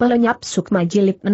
Pelenyap Sukma Jilid 6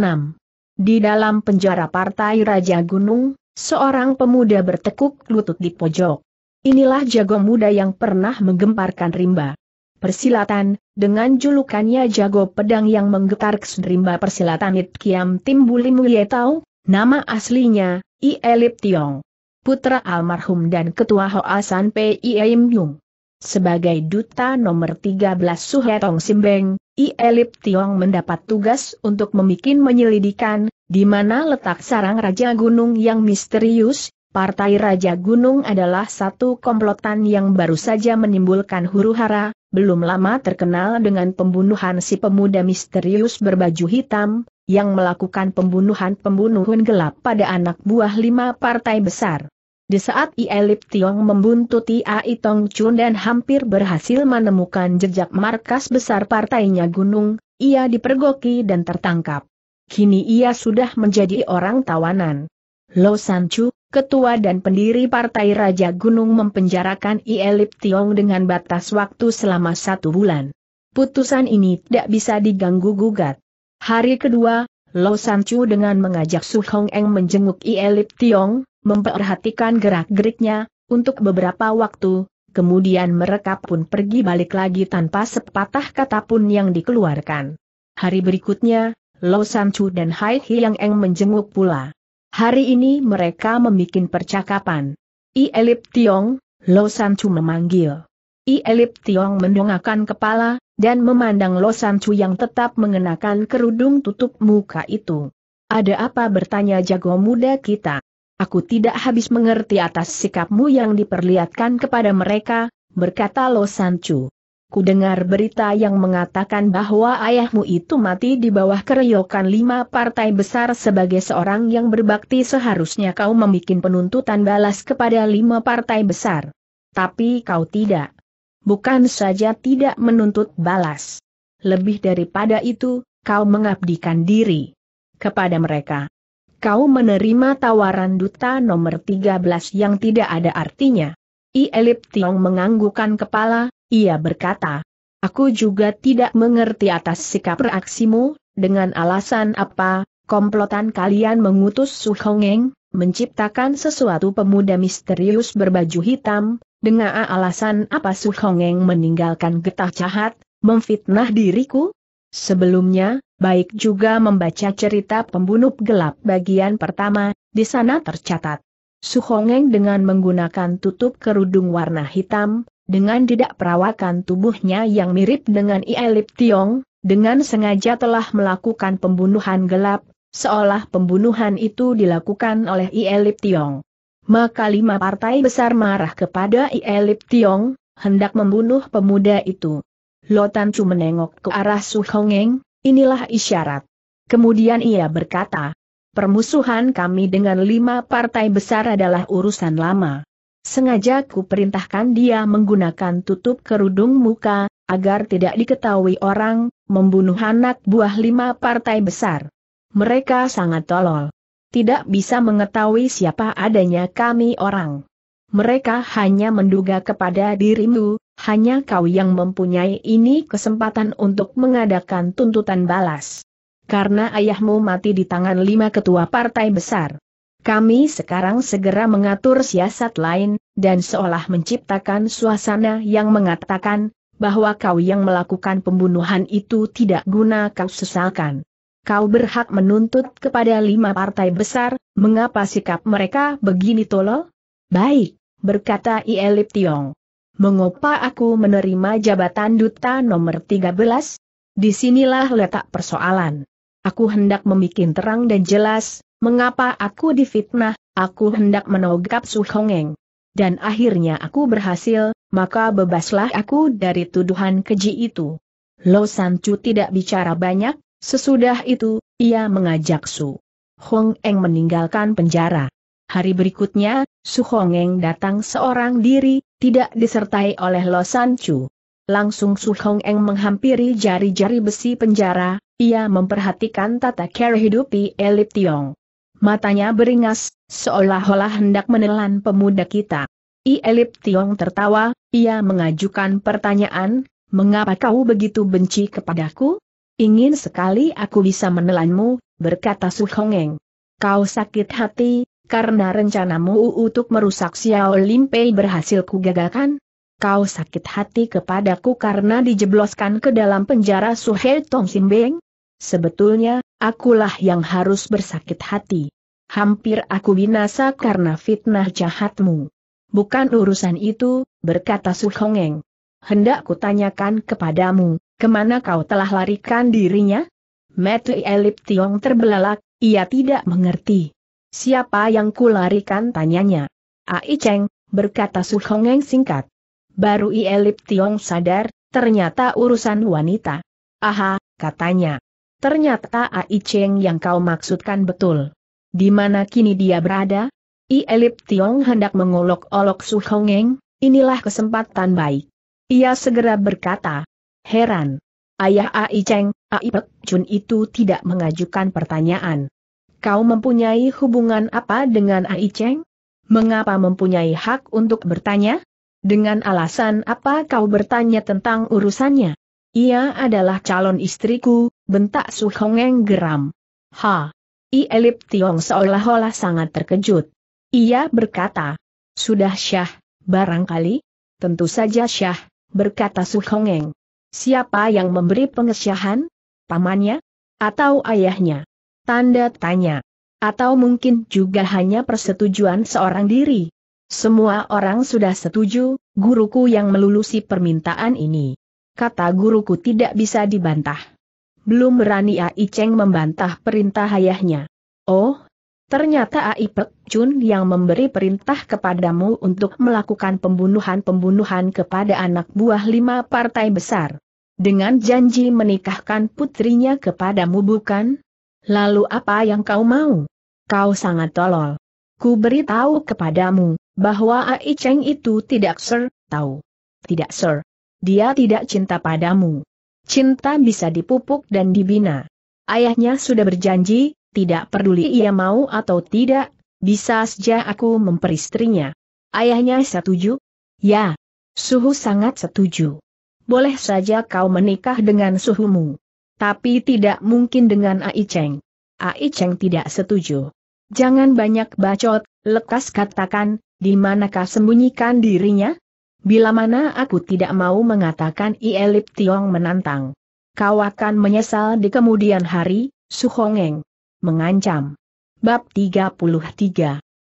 Di dalam penjara Partai Raja Gunung, seorang pemuda bertekuk lutut di pojok. Inilah jago muda yang pernah menggemparkan rimba. Persilatan, dengan julukannya jago pedang yang menggetar rimba persilatan It Kiam Timbuli Muyetau, nama aslinya, I Elip Tiong. Putra almarhum dan ketua Hoasan P.I.M. Yung. Sebagai duta nomor 13 Suhetong Simbeng, Ielip Tiong mendapat tugas untuk memikin menyelidikan di mana letak sarang Raja Gunung yang misterius, Partai Raja Gunung adalah satu komplotan yang baru saja menimbulkan huru-hara, belum lama terkenal dengan pembunuhan si pemuda misterius berbaju hitam, yang melakukan pembunuhan-pembunuhan gelap pada anak buah lima partai besar. Di saat Ielip Tiong membuntuti Ai Tong Chun dan hampir berhasil menemukan jejak markas besar partainya gunung, ia dipergoki dan tertangkap. Kini ia sudah menjadi orang tawanan. Lo Sanchu, ketua dan pendiri Partai Raja Gunung mempenjarakan Ielip Tiong dengan batas waktu selama satu bulan. Putusan ini tidak bisa diganggu-gugat. Hari kedua, Lo Sanchu dengan mengajak Su Hong Eng menjenguk Ielip Tiong, memperhatikan gerak-geriknya, untuk beberapa waktu, kemudian mereka pun pergi balik lagi tanpa sepatah kata pun yang dikeluarkan. Hari berikutnya, Lo Sanchu dan Hai Hiang Eng menjenguk pula. Hari ini mereka membuat percakapan. I Elip Tiong, Lo Sanchu memanggil. I Elip Tiong mendongakkan kepala, dan memandang Lo Sanchu yang tetap mengenakan kerudung tutup muka itu. Ada apa bertanya jago muda kita? Aku tidak habis mengerti atas sikapmu yang diperlihatkan kepada mereka, berkata Lo Sancu. Ku dengar berita yang mengatakan bahwa ayahmu itu mati di bawah keroyokan lima partai besar sebagai seorang yang berbakti seharusnya kau membuat penuntutan balas kepada lima partai besar. Tapi kau tidak. Bukan saja tidak menuntut balas. Lebih daripada itu, kau mengabdikan diri kepada mereka kau menerima tawaran duta nomor 13 yang tidak ada artinya. I Elip Tiong menganggukan kepala, ia berkata, Aku juga tidak mengerti atas sikap reaksimu, dengan alasan apa, komplotan kalian mengutus Su Hongeng, menciptakan sesuatu pemuda misterius berbaju hitam, dengan alasan apa Su Hongeng meninggalkan getah jahat, memfitnah diriku? Sebelumnya, baik juga membaca cerita pembunuh gelap bagian pertama, di sana tercatat. Suhongeng dengan menggunakan tutup kerudung warna hitam, dengan tidak perawakan tubuhnya yang mirip dengan Ielip Tiong, dengan sengaja telah melakukan pembunuhan gelap, seolah pembunuhan itu dilakukan oleh Ielip Tiong. Maka lima partai besar marah kepada Ielip Tiong, hendak membunuh pemuda itu. Lotan cuma menengok ke arah Su Inilah isyarat. Kemudian ia berkata, permusuhan kami dengan lima partai besar adalah urusan lama. Sengaja ku perintahkan dia menggunakan tutup kerudung muka, agar tidak diketahui orang, membunuh anak buah lima partai besar. Mereka sangat tolol. Tidak bisa mengetahui siapa adanya kami orang. Mereka hanya menduga kepada dirimu, hanya kau yang mempunyai ini kesempatan untuk mengadakan tuntutan balas. Karena ayahmu mati di tangan lima ketua partai besar. Kami sekarang segera mengatur siasat lain, dan seolah menciptakan suasana yang mengatakan, bahwa kau yang melakukan pembunuhan itu tidak guna kau sesalkan. Kau berhak menuntut kepada lima partai besar, mengapa sikap mereka begini tolol? Baik, berkata Ielip Tiong. Mengapa aku menerima jabatan duta nomor 13? Disinilah letak persoalan. Aku hendak membuat terang dan jelas, mengapa aku difitnah, aku hendak menogap Hongeng. Dan akhirnya aku berhasil, maka bebaslah aku dari tuduhan keji itu. Lo Sancu tidak bicara banyak, sesudah itu, ia mengajak Su. Hong Eng meninggalkan penjara. Hari berikutnya, Su Hong Eng datang seorang diri, tidak disertai oleh Lo San Chu. Langsung Su Hong Eng menghampiri jari-jari besi penjara, ia memperhatikan tata cara hidupi Elip Tiong. Matanya beringas, seolah-olah hendak menelan pemuda kita. I Elip Tiong tertawa, ia mengajukan pertanyaan, mengapa kau begitu benci kepadaku? Ingin sekali aku bisa menelanmu, berkata Su Eng. Kau sakit hati, karena rencanamu untuk merusak Xiao Limpei berhasil kugagalkan? Kau sakit hati kepadaku karena dijebloskan ke dalam penjara Suhe Tong Beng? Sebetulnya, akulah yang harus bersakit hati. Hampir aku binasa karena fitnah jahatmu. Bukan urusan itu, berkata Su Hongeng. Hendak kutanyakan kepadamu, kemana kau telah larikan dirinya? Matui Elip Tiong terbelalak, ia tidak mengerti. Siapa yang kularikan tanyanya? Ai Cheng, berkata Su Hongeng singkat. Baru Ielip Tiong sadar, ternyata urusan wanita. Aha, katanya. Ternyata Ai Cheng yang kau maksudkan betul. Di mana kini dia berada? Ielip Tiong hendak mengolok-olok Su Hongeng, inilah kesempatan baik. Ia segera berkata, heran. Ayah Ai Cheng, Ai Pek Chun itu tidak mengajukan pertanyaan. Kau mempunyai hubungan apa dengan Ai Cheng? Mengapa mempunyai hak untuk bertanya? Dengan alasan apa kau bertanya tentang urusannya? Ia adalah calon istriku, bentak Su Hongeng geram. Ha! I Elip Tiong seolah-olah sangat terkejut. Ia berkata, Sudah Syah, barangkali? Tentu saja Syah, berkata Su Hongeng. Siapa yang memberi pengesahan? Pamannya? Atau ayahnya? Tanda tanya. Atau mungkin juga hanya persetujuan seorang diri. Semua orang sudah setuju, guruku yang melulusi permintaan ini. Kata guruku tidak bisa dibantah. Belum berani Ai Cheng membantah perintah ayahnya. Oh, ternyata Ai Pek Chun yang memberi perintah kepadamu untuk melakukan pembunuhan-pembunuhan kepada anak buah lima partai besar. Dengan janji menikahkan putrinya kepadamu bukan? Lalu apa yang kau mau? Kau sangat tolol. Ku beritahu kepadamu, bahwa Ai Cheng itu tidak ser, tahu. Tidak ser. Dia tidak cinta padamu. Cinta bisa dipupuk dan dibina. Ayahnya sudah berjanji, tidak peduli ia mau atau tidak, bisa saja aku memperistrinya. Ayahnya setuju? Ya. Suhu sangat setuju. Boleh saja kau menikah dengan suhumu. Tapi tidak mungkin dengan Ai Cheng. Ai Cheng tidak setuju. Jangan banyak bacot, lekas katakan, di manakah sembunyikan dirinya? Bila mana aku tidak mau mengatakan Ielip Tiong menantang. Kau akan menyesal di kemudian hari, Suhongeng. Mengancam. Bab 33.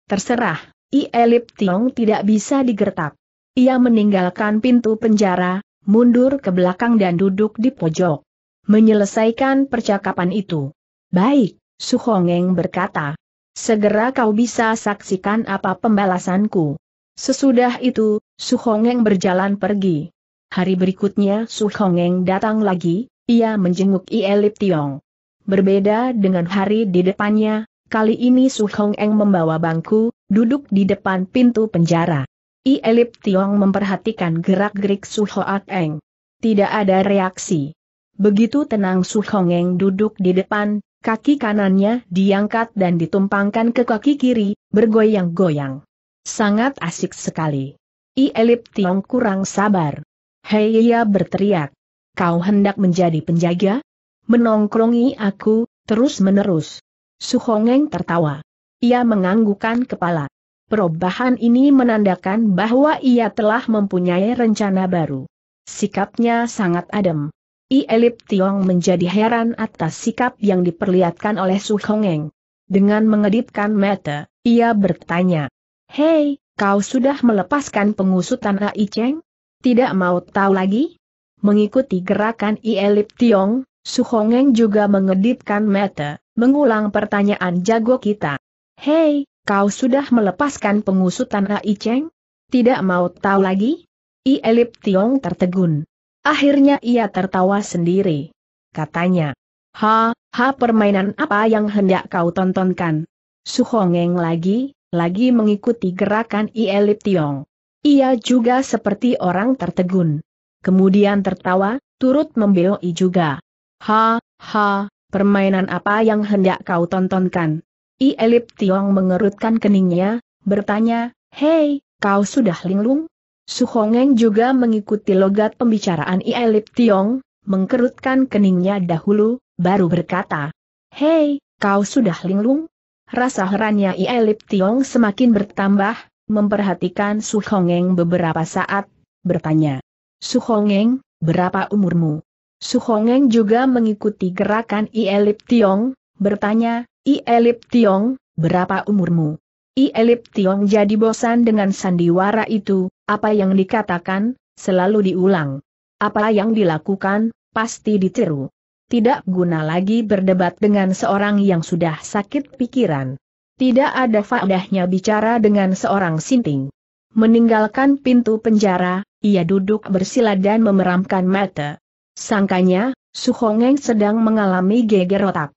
Terserah, Ielip Tiong tidak bisa digertak. Ia meninggalkan pintu penjara, mundur ke belakang dan duduk di pojok menyelesaikan percakapan itu. Baik, Su Suhongeng berkata. Segera kau bisa saksikan apa pembalasanku. Sesudah itu, Su Suhongeng berjalan pergi. Hari berikutnya Su Suhongeng datang lagi, ia menjenguk Ielip Tiong. Berbeda dengan hari di depannya, kali ini Su Suhongeng membawa bangku, duduk di depan pintu penjara. Ielip Tiong memperhatikan gerak-gerik Su Suhoak Eng. Tidak ada reaksi. Begitu tenang Su Hongeng duduk di depan, kaki kanannya diangkat dan ditumpangkan ke kaki kiri, bergoyang-goyang. Sangat asik sekali. I Elip Tiong kurang sabar. Hei ia berteriak. Kau hendak menjadi penjaga? Menongkrongi aku, terus-menerus. Su Hongeng tertawa. Ia menganggukkan kepala. Perubahan ini menandakan bahwa ia telah mempunyai rencana baru. Sikapnya sangat adem. I Elip Tiong menjadi heran atas sikap yang diperlihatkan oleh Su Hongeng. Dengan mengedipkan mata, ia bertanya, Hei, kau sudah melepaskan pengusutan Ai Cheng? Tidak mau tahu lagi? Mengikuti gerakan I Elip Tiong, Su Hongeng juga mengedipkan mata, mengulang pertanyaan jago kita. Hei, kau sudah melepaskan pengusutan Ai Cheng? Tidak mau tahu lagi? I Elip Tiong tertegun. Akhirnya ia tertawa sendiri. Katanya, Ha, ha permainan apa yang hendak kau tontonkan? Suhongeng lagi, lagi mengikuti gerakan Ielip Tiong. Ia juga seperti orang tertegun. Kemudian tertawa, turut membeloi juga. Ha, ha, permainan apa yang hendak kau tontonkan? Ielip Tiong mengerutkan keningnya, bertanya, Hei, kau sudah linglung? Su Hongeng juga mengikuti logat pembicaraan Ielip Tiong, mengkerutkan keningnya dahulu, baru berkata, Hei, kau sudah linglung? Rasa herannya Ielip Tiong semakin bertambah, memperhatikan Su Hongeng beberapa saat, bertanya, Su Hongeng, berapa umurmu? Su Hongeng juga mengikuti gerakan Ielip Tiong, bertanya, Ielip Tiong, berapa umurmu? Ielip Tiong jadi bosan dengan sandiwara itu, apa yang dikatakan, selalu diulang. Apa yang dilakukan, pasti ditiru. Tidak guna lagi berdebat dengan seorang yang sudah sakit pikiran. Tidak ada faedahnya bicara dengan seorang sinting. Meninggalkan pintu penjara, ia duduk bersila dan memeramkan mata. Sangkanya, Su Hongeng sedang mengalami geger otak.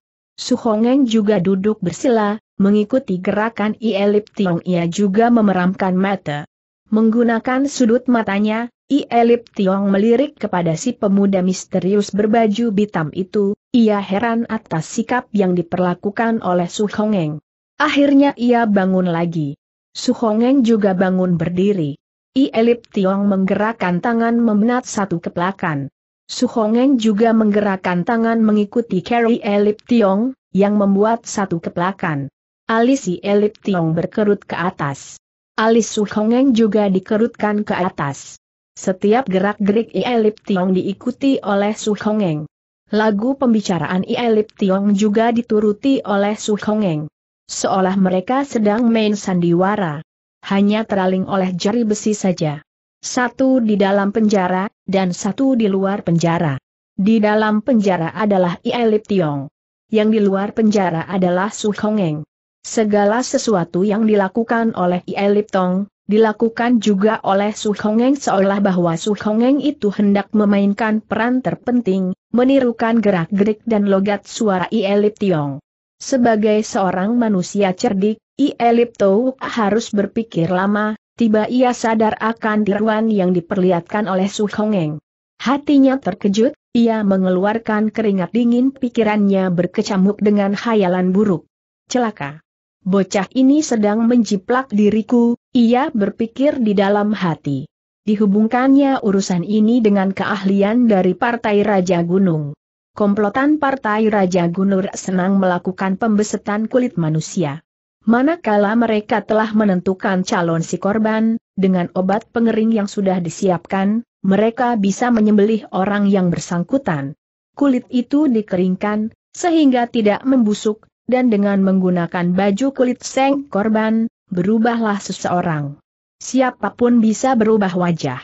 Hongeng juga duduk bersila, mengikuti gerakan Ielip Tiong ia juga memeramkan mata. Menggunakan sudut matanya, I Elip Tiong melirik kepada si pemuda misterius berbaju hitam itu, ia heran atas sikap yang diperlakukan oleh Su Hongeng. Akhirnya ia bangun lagi. Su Hongeng juga bangun berdiri. I Elip Tiong menggerakkan tangan memenat satu keplakan. Su Hongeng juga menggerakkan tangan mengikuti Carrie Elip Tiong, yang membuat satu keplakan. Alis I Elip Tiong berkerut ke atas. Alis Su Hongeng juga dikerutkan ke atas. Setiap gerak-gerik Ielip Tiong diikuti oleh Su Hongeng. Lagu pembicaraan Ielip Tiong juga dituruti oleh Su Hongeng. Seolah mereka sedang main sandiwara. Hanya teraling oleh jari besi saja. Satu di dalam penjara, dan satu di luar penjara. Di dalam penjara adalah Ielip Tiong. Yang di luar penjara adalah Su Hongeng. Segala sesuatu yang dilakukan oleh Ie Tong, dilakukan juga oleh Su Hongeng seolah bahwa Su Hongeng itu hendak memainkan peran terpenting, menirukan gerak-gerik dan logat suara Ie Tiong. Sebagai seorang manusia cerdik, Ie Tong harus berpikir lama, tiba ia sadar akan tiruan yang diperlihatkan oleh Su Hongeng. Hatinya terkejut, ia mengeluarkan keringat dingin pikirannya berkecamuk dengan khayalan buruk. Celaka! bocah ini sedang menjiplak diriku, ia berpikir di dalam hati. Dihubungkannya urusan ini dengan keahlian dari Partai Raja Gunung. Komplotan Partai Raja Gunung senang melakukan pembesetan kulit manusia. Manakala mereka telah menentukan calon si korban, dengan obat pengering yang sudah disiapkan, mereka bisa menyembelih orang yang bersangkutan. Kulit itu dikeringkan, sehingga tidak membusuk, dan dengan menggunakan baju kulit seng korban, berubahlah seseorang. Siapapun bisa berubah wajah.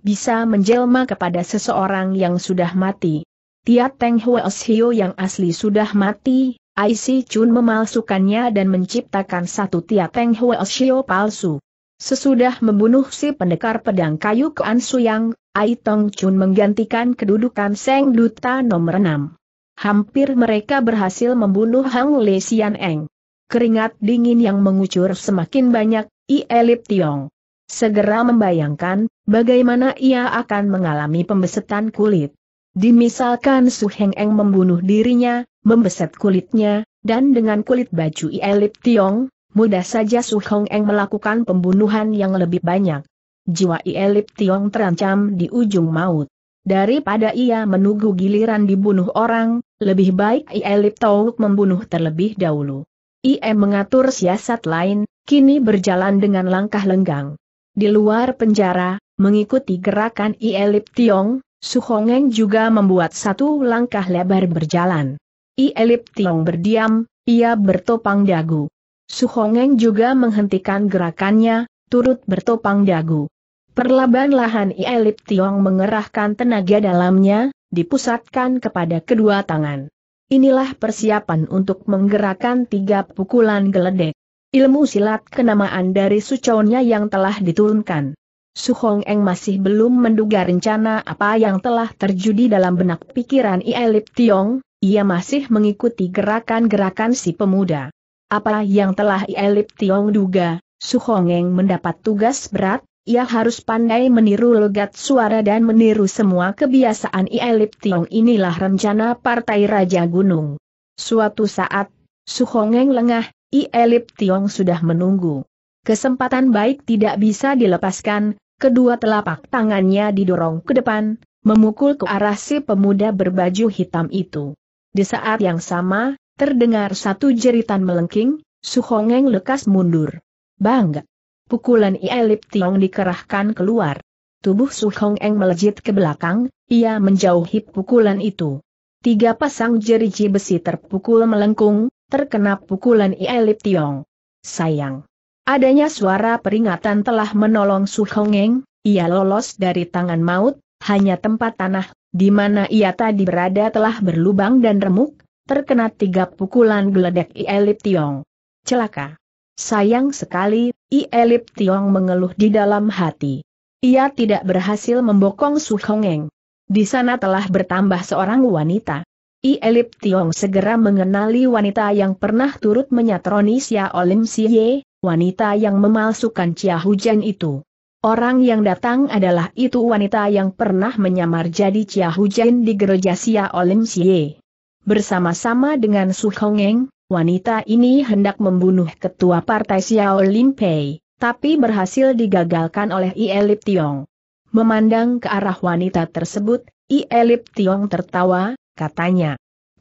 Bisa menjelma kepada seseorang yang sudah mati. Tia Teng Hweshio yang asli sudah mati, Aisi Chun memalsukannya dan menciptakan satu Tia Teng Hweshio palsu. Sesudah membunuh si pendekar pedang kayu Kuan Suyang, Ai Tong Chun menggantikan kedudukan Seng Duta nomor 6 hampir mereka berhasil membunuh Hang Le Xian Eng. Keringat dingin yang mengucur semakin banyak, I Elip Tiong. Segera membayangkan, bagaimana ia akan mengalami pembesetan kulit. Dimisalkan Su Heng Eng membunuh dirinya, membeset kulitnya, dan dengan kulit baju I Elip Tiong, mudah saja Su Heng Eng melakukan pembunuhan yang lebih banyak. Jiwa I Elip Tiong terancam di ujung maut. Daripada ia menunggu giliran dibunuh orang, lebih baik ia Liptouk membunuh terlebih dahulu. Ia mengatur siasat lain, kini berjalan dengan langkah lenggang. Di luar penjara, mengikuti gerakan Ia Lip Tiong, Suhongeng juga membuat satu langkah lebar berjalan. Ia Lip Tiong berdiam, ia bertopang dagu. Suhongeng juga menghentikan gerakannya, turut bertopang dagu. Perlahan-lahan Ielip Tiong mengerahkan tenaga dalamnya, dipusatkan kepada kedua tangan. Inilah persiapan untuk menggerakkan tiga pukulan geledek. Ilmu silat kenamaan dari suconnya yang telah diturunkan. Su Hong Eng masih belum menduga rencana apa yang telah terjadi dalam benak pikiran Ielip Tiong, ia masih mengikuti gerakan-gerakan si pemuda. Apa yang telah Ielip Tiong duga, Su Hong Eng mendapat tugas berat, ia harus pandai meniru logat suara dan meniru semua kebiasaan Ielip Tiong inilah rencana Partai Raja Gunung. Suatu saat, Suhongeng lengah, Ielip Tiong sudah menunggu. Kesempatan baik tidak bisa dilepaskan, kedua telapak tangannya didorong ke depan, memukul ke arah si pemuda berbaju hitam itu. Di saat yang sama, terdengar satu jeritan melengking, Suhongeng lekas mundur. Bangga! pukulan Ielip Tiong dikerahkan keluar. Tubuh Su Hong Eng melejit ke belakang, ia menjauhi pukulan itu. Tiga pasang jeriji besi terpukul melengkung, terkena pukulan Ielip Tiong. Sayang. Adanya suara peringatan telah menolong Su Hong Eng, ia lolos dari tangan maut, hanya tempat tanah, di mana ia tadi berada telah berlubang dan remuk, terkena tiga pukulan geledek Ielip Tiong. Celaka. Sayang sekali, I Elip Tiong mengeluh di dalam hati. Ia tidak berhasil membokong Su Hongeng. Di sana telah bertambah seorang wanita. I Elip Tiong segera mengenali wanita yang pernah turut menyatroni Sia Olim Siye, wanita yang memalsukan Cia Hujan itu. Orang yang datang adalah itu wanita yang pernah menyamar jadi Cia Hujan di gereja Sia Olim Siye. Bersama-sama dengan Su Hongeng, wanita ini hendak membunuh ketua partai Xiao Lim Pei, tapi berhasil digagalkan oleh Ielip Tiong. Memandang ke arah wanita tersebut, Ielip Tiong tertawa, katanya.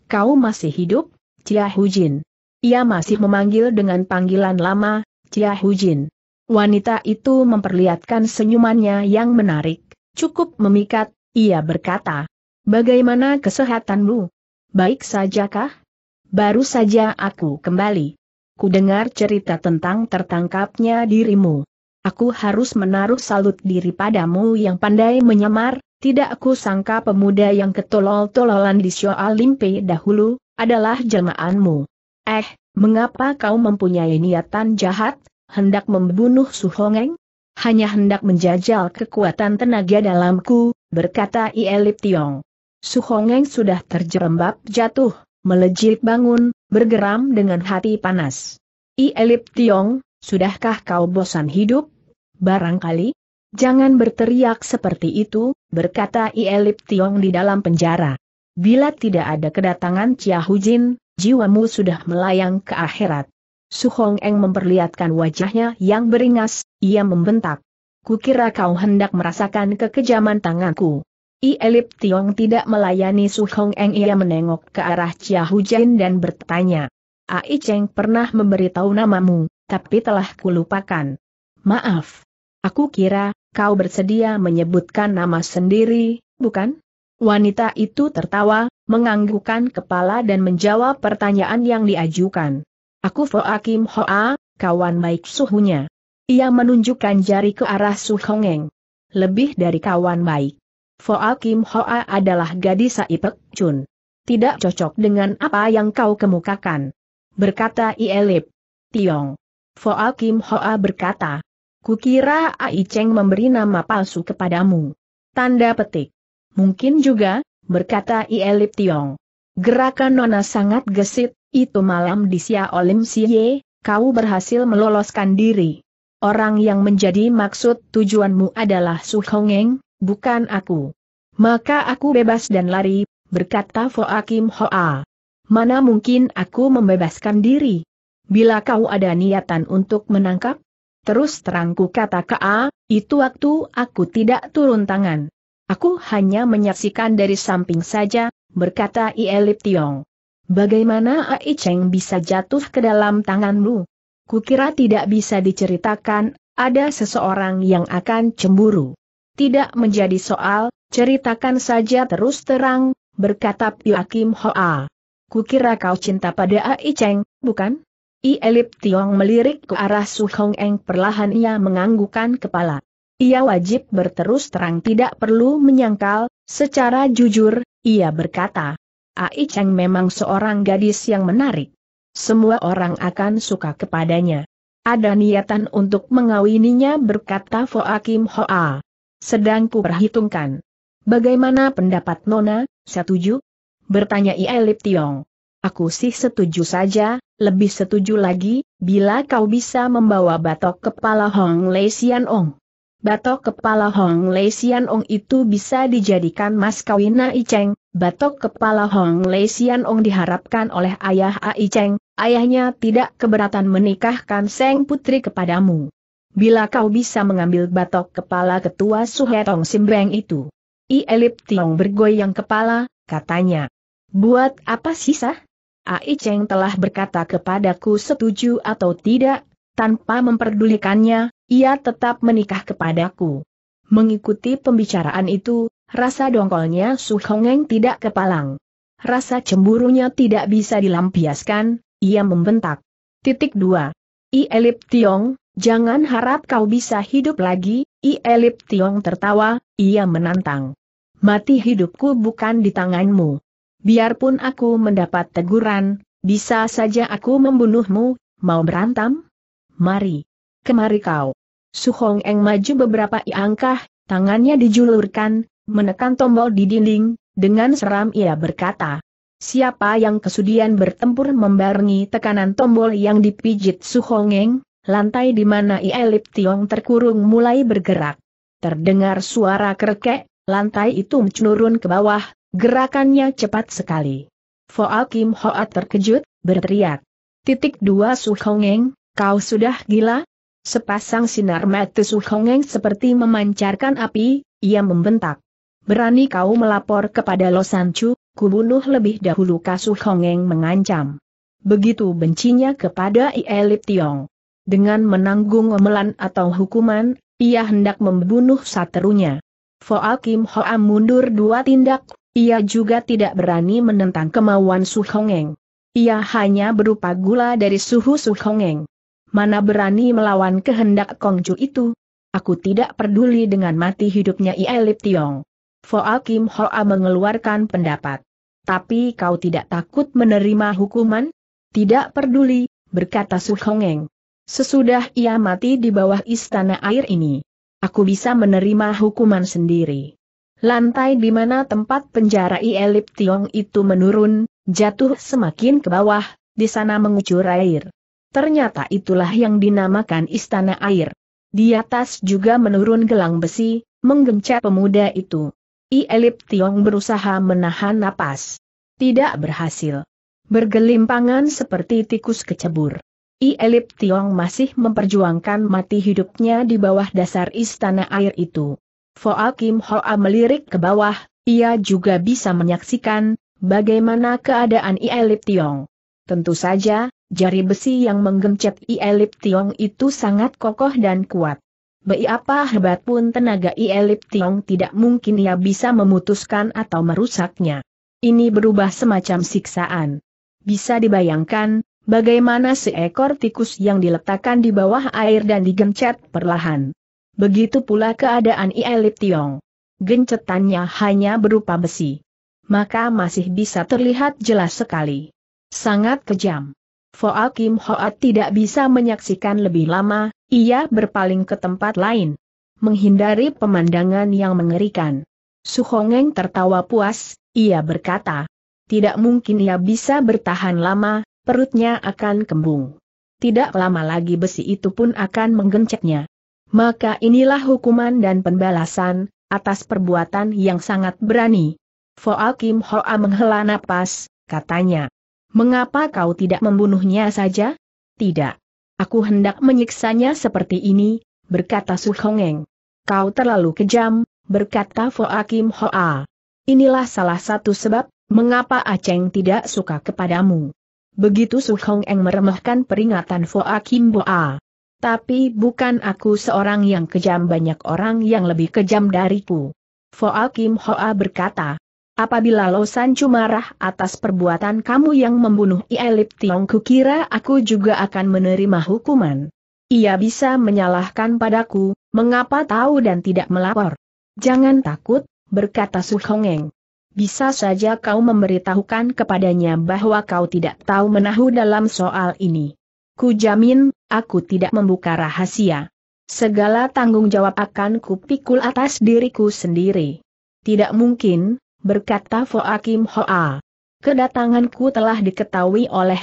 Kau masih hidup, Chia Jin. Ia masih memanggil dengan panggilan lama, Chia Jin. Wanita itu memperlihatkan senyumannya yang menarik, cukup memikat, ia berkata. Bagaimana kesehatanmu? Baik sajakah? Baru saja aku kembali. Ku dengar cerita tentang tertangkapnya dirimu. Aku harus menaruh salut diri padamu yang pandai menyamar, tidak aku sangka pemuda yang ketolol-tololan di Shoa Limpe dahulu, adalah jemaahmu. Eh, mengapa kau mempunyai niatan jahat, hendak membunuh Su Hongeng? Hanya hendak menjajal kekuatan tenaga dalamku, berkata Ielip Tiong. Hongeng sudah terjerembab jatuh, melejit bangun, bergeram dengan hati panas. I Elip Tiong, sudahkah kau bosan hidup? Barangkali? Jangan berteriak seperti itu, berkata I Elip Tiong di dalam penjara. Bila tidak ada kedatangan Chia Hujin, jiwamu sudah melayang ke akhirat. Su Hong Eng memperlihatkan wajahnya yang beringas, ia membentak. Kukira kau hendak merasakan kekejaman tanganku. I Elip Tiong tidak melayani Su Hong Eng ia menengok ke arah Chia Hujan dan bertanya. Ai Cheng pernah memberitahu namamu, tapi telah kulupakan. Maaf. Aku kira, kau bersedia menyebutkan nama sendiri, bukan? Wanita itu tertawa, menganggukkan kepala dan menjawab pertanyaan yang diajukan. Aku Foa Kim Hoa, kawan baik suhunya. Ia menunjukkan jari ke arah Su Hongeng. Lebih dari kawan baik. Foa Kim Hoa adalah gadis Saipek Chun. Tidak cocok dengan apa yang kau kemukakan. Berkata Ielip. Tiong. Foa Kim Hoa berkata. Kukira Ai Cheng memberi nama palsu kepadamu. Tanda petik. Mungkin juga, berkata Ielip Tiong. Gerakan Nona sangat gesit, itu malam di Sia Olim Siye, kau berhasil meloloskan diri. Orang yang menjadi maksud tujuanmu adalah Su Hongeng, bukan aku. Maka aku bebas dan lari, berkata Foakim Hoa. Mana mungkin aku membebaskan diri? Bila kau ada niatan untuk menangkap? Terus terangku kata Ka, itu waktu aku tidak turun tangan. Aku hanya menyaksikan dari samping saja, berkata Ielip Tiong. Bagaimana Ai Cheng bisa jatuh ke dalam tanganmu? Kukira tidak bisa diceritakan, ada seseorang yang akan cemburu. Tidak menjadi soal, ceritakan saja terus terang, berkata Pio Kim Hoa. Kukira kau cinta pada Ai Cheng, bukan? I Elip Tiong melirik ke arah Su Hong Eng perlahan ia menganggukkan kepala. Ia wajib berterus terang tidak perlu menyangkal, secara jujur, ia berkata. Ai Cheng memang seorang gadis yang menarik. Semua orang akan suka kepadanya. Ada niatan untuk mengawininya berkata Fo Kim Hoa. Sedang ku perhitungkan. Bagaimana pendapat Nona, setuju? Bertanya Ielip Tiong. Aku sih setuju saja, lebih setuju lagi, bila kau bisa membawa batok kepala Hong Lei Sian Ong. Batok kepala Hong Lei Sian Ong itu bisa dijadikan mas kawin Iceng, batok kepala Hong Lei Sian Ong diharapkan oleh ayah A Cheng, ayahnya tidak keberatan menikahkan Seng Putri kepadamu bila kau bisa mengambil batok kepala ketua Suhetong Simbreng itu. I Elip Tiong bergoyang kepala, katanya. Buat apa sisa? Ai Cheng telah berkata kepadaku setuju atau tidak, tanpa memperdulikannya, ia tetap menikah kepadaku. Mengikuti pembicaraan itu, rasa dongkolnya Su Hongeng tidak kepalang. Rasa cemburunya tidak bisa dilampiaskan, ia membentak. Titik 2. I Elip Tiong, Jangan harap kau bisa hidup lagi, I Elip Tiong tertawa, ia menantang. Mati hidupku bukan di tanganmu. Biarpun aku mendapat teguran, bisa saja aku membunuhmu, mau berantam? Mari. Kemari kau. Suhong Eng maju beberapa langkah, tangannya dijulurkan, menekan tombol di dinding, dengan seram ia berkata. Siapa yang kesudian bertempur membarengi tekanan tombol yang dipijit Su Suhongeng? lantai di mana Ielip Tiong terkurung mulai bergerak. Terdengar suara kerkek, lantai itu menurun ke bawah, gerakannya cepat sekali. Foa Kim Hoa terkejut, berteriak. Titik dua Su Hongeng, kau sudah gila? Sepasang sinar mata Su Hongeng seperti memancarkan api, ia membentak. Berani kau melapor kepada Chu? kubunuh lebih dahulu Hongeng mengancam. Begitu bencinya kepada Ielip Tiong dengan menanggung omelan atau hukuman, ia hendak membunuh saterunya. Foa Kim Hoa mundur dua tindak, ia juga tidak berani menentang kemauan Su Hongeng. Ia hanya berupa gula dari suhu Su Hongeng. Mana berani melawan kehendak Kongju itu? Aku tidak peduli dengan mati hidupnya Ielip Tiong. Foa Kim Hoa mengeluarkan pendapat. Tapi kau tidak takut menerima hukuman? Tidak peduli, berkata Su Hongeng. Sesudah ia mati di bawah istana air ini, aku bisa menerima hukuman sendiri. Lantai di mana tempat penjara Ielip Tiong itu menurun, jatuh semakin ke bawah, di sana mengucur air. Ternyata itulah yang dinamakan istana air. Di atas juga menurun gelang besi, menggencet pemuda itu. Ielip Tiong berusaha menahan napas. Tidak berhasil. Bergelimpangan seperti tikus kecebur. I Elip Tiong masih memperjuangkan mati hidupnya di bawah dasar istana air itu. Foa Kim Hoa melirik ke bawah, ia juga bisa menyaksikan bagaimana keadaan I Elip Tiong. Tentu saja, jari besi yang menggencet I Elip Tiong itu sangat kokoh dan kuat. Bei apa hebat pun tenaga I Elip Tiong tidak mungkin ia bisa memutuskan atau merusaknya. Ini berubah semacam siksaan. Bisa dibayangkan, Bagaimana seekor tikus yang diletakkan di bawah air dan digencet perlahan. Begitu pula keadaan ielip Tiong. Gencetannya hanya berupa besi. Maka masih bisa terlihat jelas sekali. Sangat kejam. Foa Kim Hoat tidak bisa menyaksikan lebih lama, ia berpaling ke tempat lain. Menghindari pemandangan yang mengerikan. Suhongeng tertawa puas, ia berkata. Tidak mungkin ia bisa bertahan lama, perutnya akan kembung. Tidak lama lagi besi itu pun akan menggencetnya. Maka inilah hukuman dan pembalasan, atas perbuatan yang sangat berani. Fo Hoa menghela napas, katanya. Mengapa kau tidak membunuhnya saja? Tidak. Aku hendak menyiksanya seperti ini, berkata Su Hongeng. Kau terlalu kejam, berkata Fo Hoa. Inilah salah satu sebab, mengapa Aceng tidak suka kepadamu. Begitu Su Hong Eng meremehkan peringatan Foa Kim Boa. Tapi bukan aku seorang yang kejam banyak orang yang lebih kejam dariku. Foa Kim Hoa berkata, apabila Lo San marah atas perbuatan kamu yang membunuh Ielip Tiong kukira aku juga akan menerima hukuman. Ia bisa menyalahkan padaku, mengapa tahu dan tidak melapor. Jangan takut, berkata Su Eng. Bisa saja kau memberitahukan kepadanya bahwa kau tidak tahu menahu dalam soal ini. Ku jamin, aku tidak membuka rahasia. Segala tanggung jawab akan kupikul atas diriku sendiri. Tidak mungkin, berkata Foakim Hoa. Kedatanganku telah diketahui oleh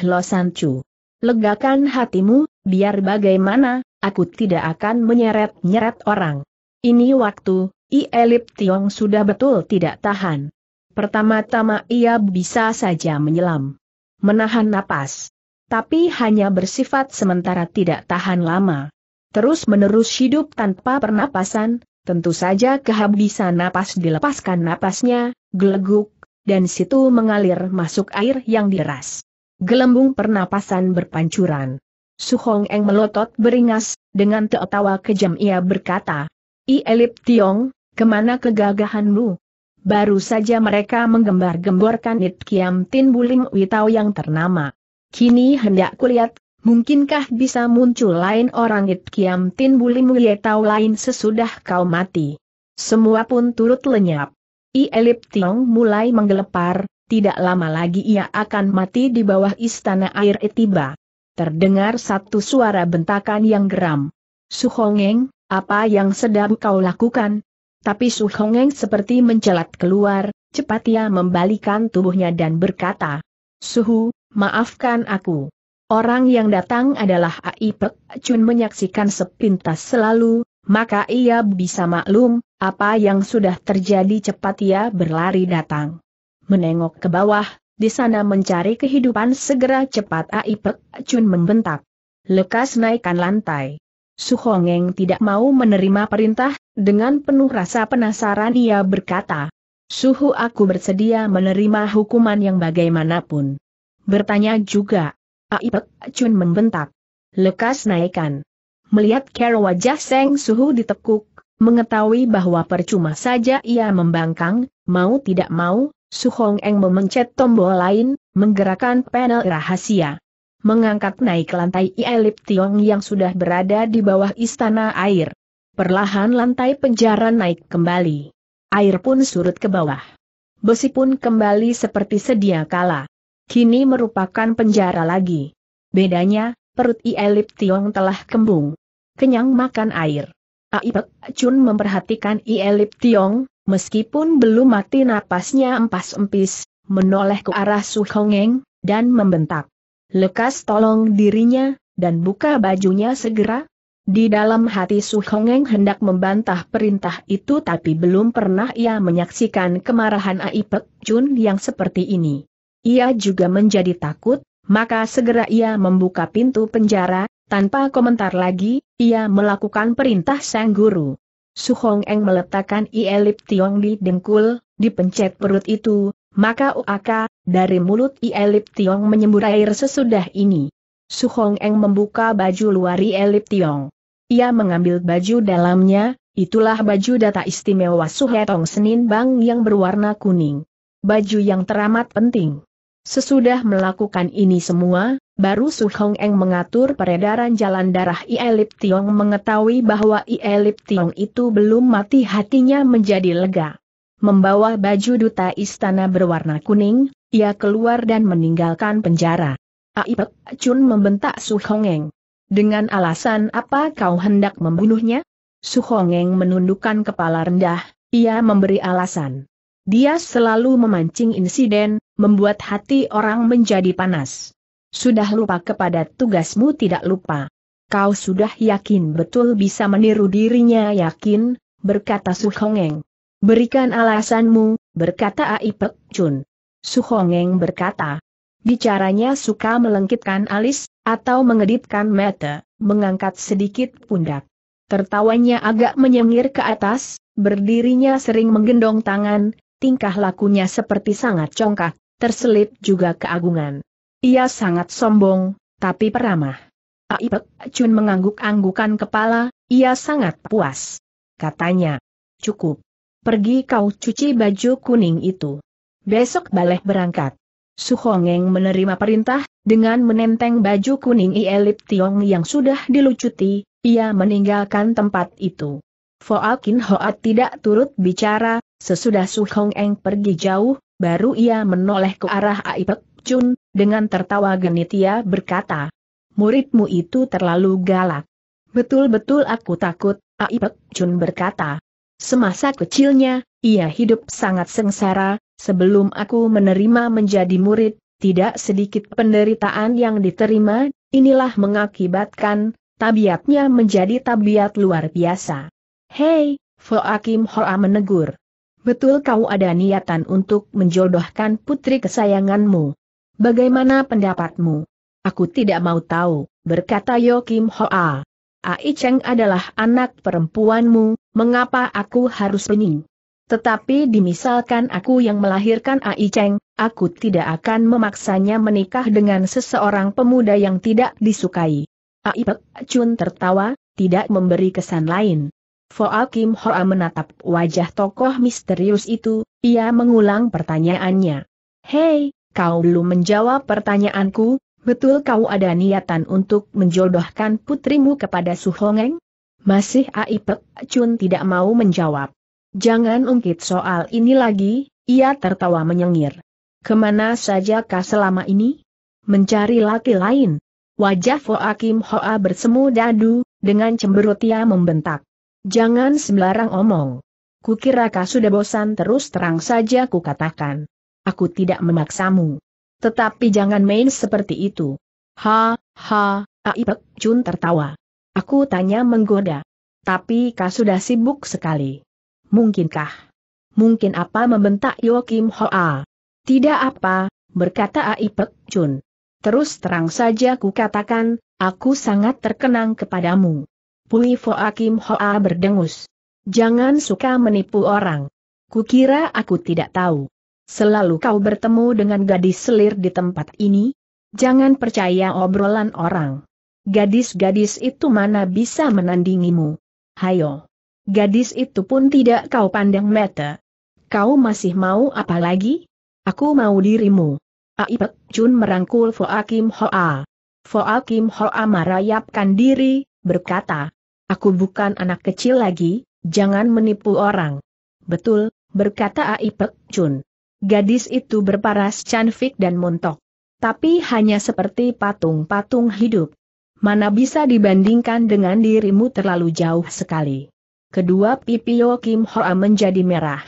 Chu. Legakan hatimu, biar bagaimana, aku tidak akan menyeret-nyeret orang. Ini waktu, I Elip Tiong sudah betul tidak tahan. Pertama-tama ia bisa saja menyelam. Menahan napas. Tapi hanya bersifat sementara tidak tahan lama. Terus-menerus hidup tanpa pernapasan, tentu saja kehabisan napas dilepaskan napasnya, geleguk, dan situ mengalir masuk air yang diras. Gelembung pernapasan berpancuran. Suhong Eng melotot beringas, dengan tertawa kejam ia berkata, I Elip Tiong, kemana kegagahanmu? Baru saja mereka menggembar-gemborkan It Kiam Tin Buling Witau yang ternama. Kini hendak kulihat, mungkinkah bisa muncul lain orang It Kiam Tin Buling Witao lain sesudah kau mati. Semua pun turut lenyap. I Elip Tiong mulai menggelepar, tidak lama lagi ia akan mati di bawah istana air Etiba. Terdengar satu suara bentakan yang geram. Suhongeng, apa yang sedang kau lakukan? Tapi Su Hongeng seperti mencelat keluar, cepat ia membalikan tubuhnya dan berkata, Suhu, maafkan aku. Orang yang datang adalah Ai Chun menyaksikan sepintas selalu, maka ia bisa maklum, apa yang sudah terjadi cepat ia berlari datang. Menengok ke bawah, di sana mencari kehidupan segera cepat Ai Chun membentak. Lekas naikkan lantai. Su Hongeng tidak mau menerima perintah, dengan penuh rasa penasaran ia berkata, Suhu aku bersedia menerima hukuman yang bagaimanapun. Bertanya juga. Aipek Chun membentak. Lekas naikkan. Melihat cara wajah Seng Suhu ditekuk, mengetahui bahwa percuma saja ia membangkang, mau tidak mau, Su Hong Eng memencet tombol lain, menggerakkan panel rahasia mengangkat naik lantai Ielip Tiong yang sudah berada di bawah istana air. Perlahan lantai penjara naik kembali. Air pun surut ke bawah. Besi pun kembali seperti sedia kala. Kini merupakan penjara lagi. Bedanya, perut Ielip Tiong telah kembung. Kenyang makan air. Aipek Chun memperhatikan Ielip Tiong, meskipun belum mati napasnya empas-empis, menoleh ke arah Su Hongeng, dan membentak. Lekas tolong dirinya, dan buka bajunya segera. Di dalam hati Su Hongeng hendak membantah perintah itu tapi belum pernah ia menyaksikan kemarahan Aipek Jun yang seperti ini. Ia juga menjadi takut, maka segera ia membuka pintu penjara, tanpa komentar lagi, ia melakukan perintah sang guru. Su Hongeng meletakkan Ielip Tiong di dengkul, dipencet perut itu, maka uaka, dari mulut Ielip Tiong menyembur air sesudah ini. Su Hong Eng membuka baju luar Ielip Tiong. Ia mengambil baju dalamnya, itulah baju data istimewa Suhetong Senin Bang yang berwarna kuning. Baju yang teramat penting. Sesudah melakukan ini semua, baru Su Hong Eng mengatur peredaran jalan darah Ielip Tiong mengetahui bahwa Ielip Tiong itu belum mati hatinya menjadi lega. Membawa baju duta istana berwarna kuning, ia keluar dan meninggalkan penjara. Aipek Chun membentak Su Hongeng. Dengan alasan apa kau hendak membunuhnya? Su Hongeng menundukkan kepala rendah, ia memberi alasan. Dia selalu memancing insiden, membuat hati orang menjadi panas. Sudah lupa kepada tugasmu tidak lupa. Kau sudah yakin betul bisa meniru dirinya yakin, berkata Su Hongeng. Berikan alasanmu, berkata Aipek Chun. Suhongeng berkata. Bicaranya suka melengkitkan alis, atau mengedipkan mata, mengangkat sedikit pundak. Tertawanya agak menyengir ke atas, berdirinya sering menggendong tangan, tingkah lakunya seperti sangat congkak, terselip juga keagungan. Ia sangat sombong, tapi peramah. Aipek Chun mengangguk-anggukan kepala, ia sangat puas. Katanya, cukup pergi kau cuci baju kuning itu. Besok balik berangkat. Suhongeng menerima perintah, dengan menenteng baju kuning Ielip Tiong yang sudah dilucuti, ia meninggalkan tempat itu. Foakin Hoat tidak turut bicara, sesudah Suhongeng pergi jauh, baru ia menoleh ke arah Aipek Chun, dengan tertawa genit ia berkata, Muridmu itu terlalu galak. Betul-betul aku takut, Aipek Chun berkata. Semasa kecilnya, ia hidup sangat sengsara, sebelum aku menerima menjadi murid, tidak sedikit penderitaan yang diterima, inilah mengakibatkan, tabiatnya menjadi tabiat luar biasa. Hei, Foakim Hoa menegur. Betul kau ada niatan untuk menjodohkan putri kesayanganmu. Bagaimana pendapatmu? Aku tidak mau tahu, berkata Yokim Hoa. Ai Cheng adalah anak perempuanmu, mengapa aku harus pening? Tetapi dimisalkan aku yang melahirkan Ai Cheng, aku tidak akan memaksanya menikah dengan seseorang pemuda yang tidak disukai. Ai Pek Chun tertawa, tidak memberi kesan lain. Foa Kim Hoa menatap wajah tokoh misterius itu, ia mengulang pertanyaannya. Hei, kau belum menjawab pertanyaanku, Betul kau ada niatan untuk menjodohkan putrimu kepada Su Hongeng? Masih Aipek Chun tidak mau menjawab. Jangan ungkit soal ini lagi, ia tertawa menyengir. Kemana saja kah selama ini? Mencari laki lain. Wajah Hoa Kim Hoa bersemu dadu, dengan cemberut ia membentak. Jangan sembarang omong. Kukira kau sudah bosan terus terang saja kukatakan. Aku tidak memaksamu. Tetapi jangan main seperti itu. Ha, ha, Aipek Chun tertawa. Aku tanya menggoda. Tapi kau sudah sibuk sekali. Mungkinkah? Mungkin apa membentak Yo Kim Hoa? Tidak apa, berkata Aipek Jun. Terus terang saja ku katakan, aku sangat terkenang kepadamu. Pui Foa Kim Hoa berdengus. Jangan suka menipu orang. Kukira aku tidak tahu. Selalu kau bertemu dengan gadis selir di tempat ini? Jangan percaya obrolan orang. Gadis-gadis itu mana bisa menandingimu? Hayo. Gadis itu pun tidak kau pandang mata. Kau masih mau apa lagi? Aku mau dirimu. Aipek Chun merangkul Foa Kim Hoa. Foa Kim Hoa merayapkan diri, berkata, Aku bukan anak kecil lagi, jangan menipu orang. Betul, berkata Aipek Chun. Gadis itu berparas cantik dan montok. Tapi hanya seperti patung-patung hidup. Mana bisa dibandingkan dengan dirimu terlalu jauh sekali. Kedua Pipio Kim Hoa menjadi merah.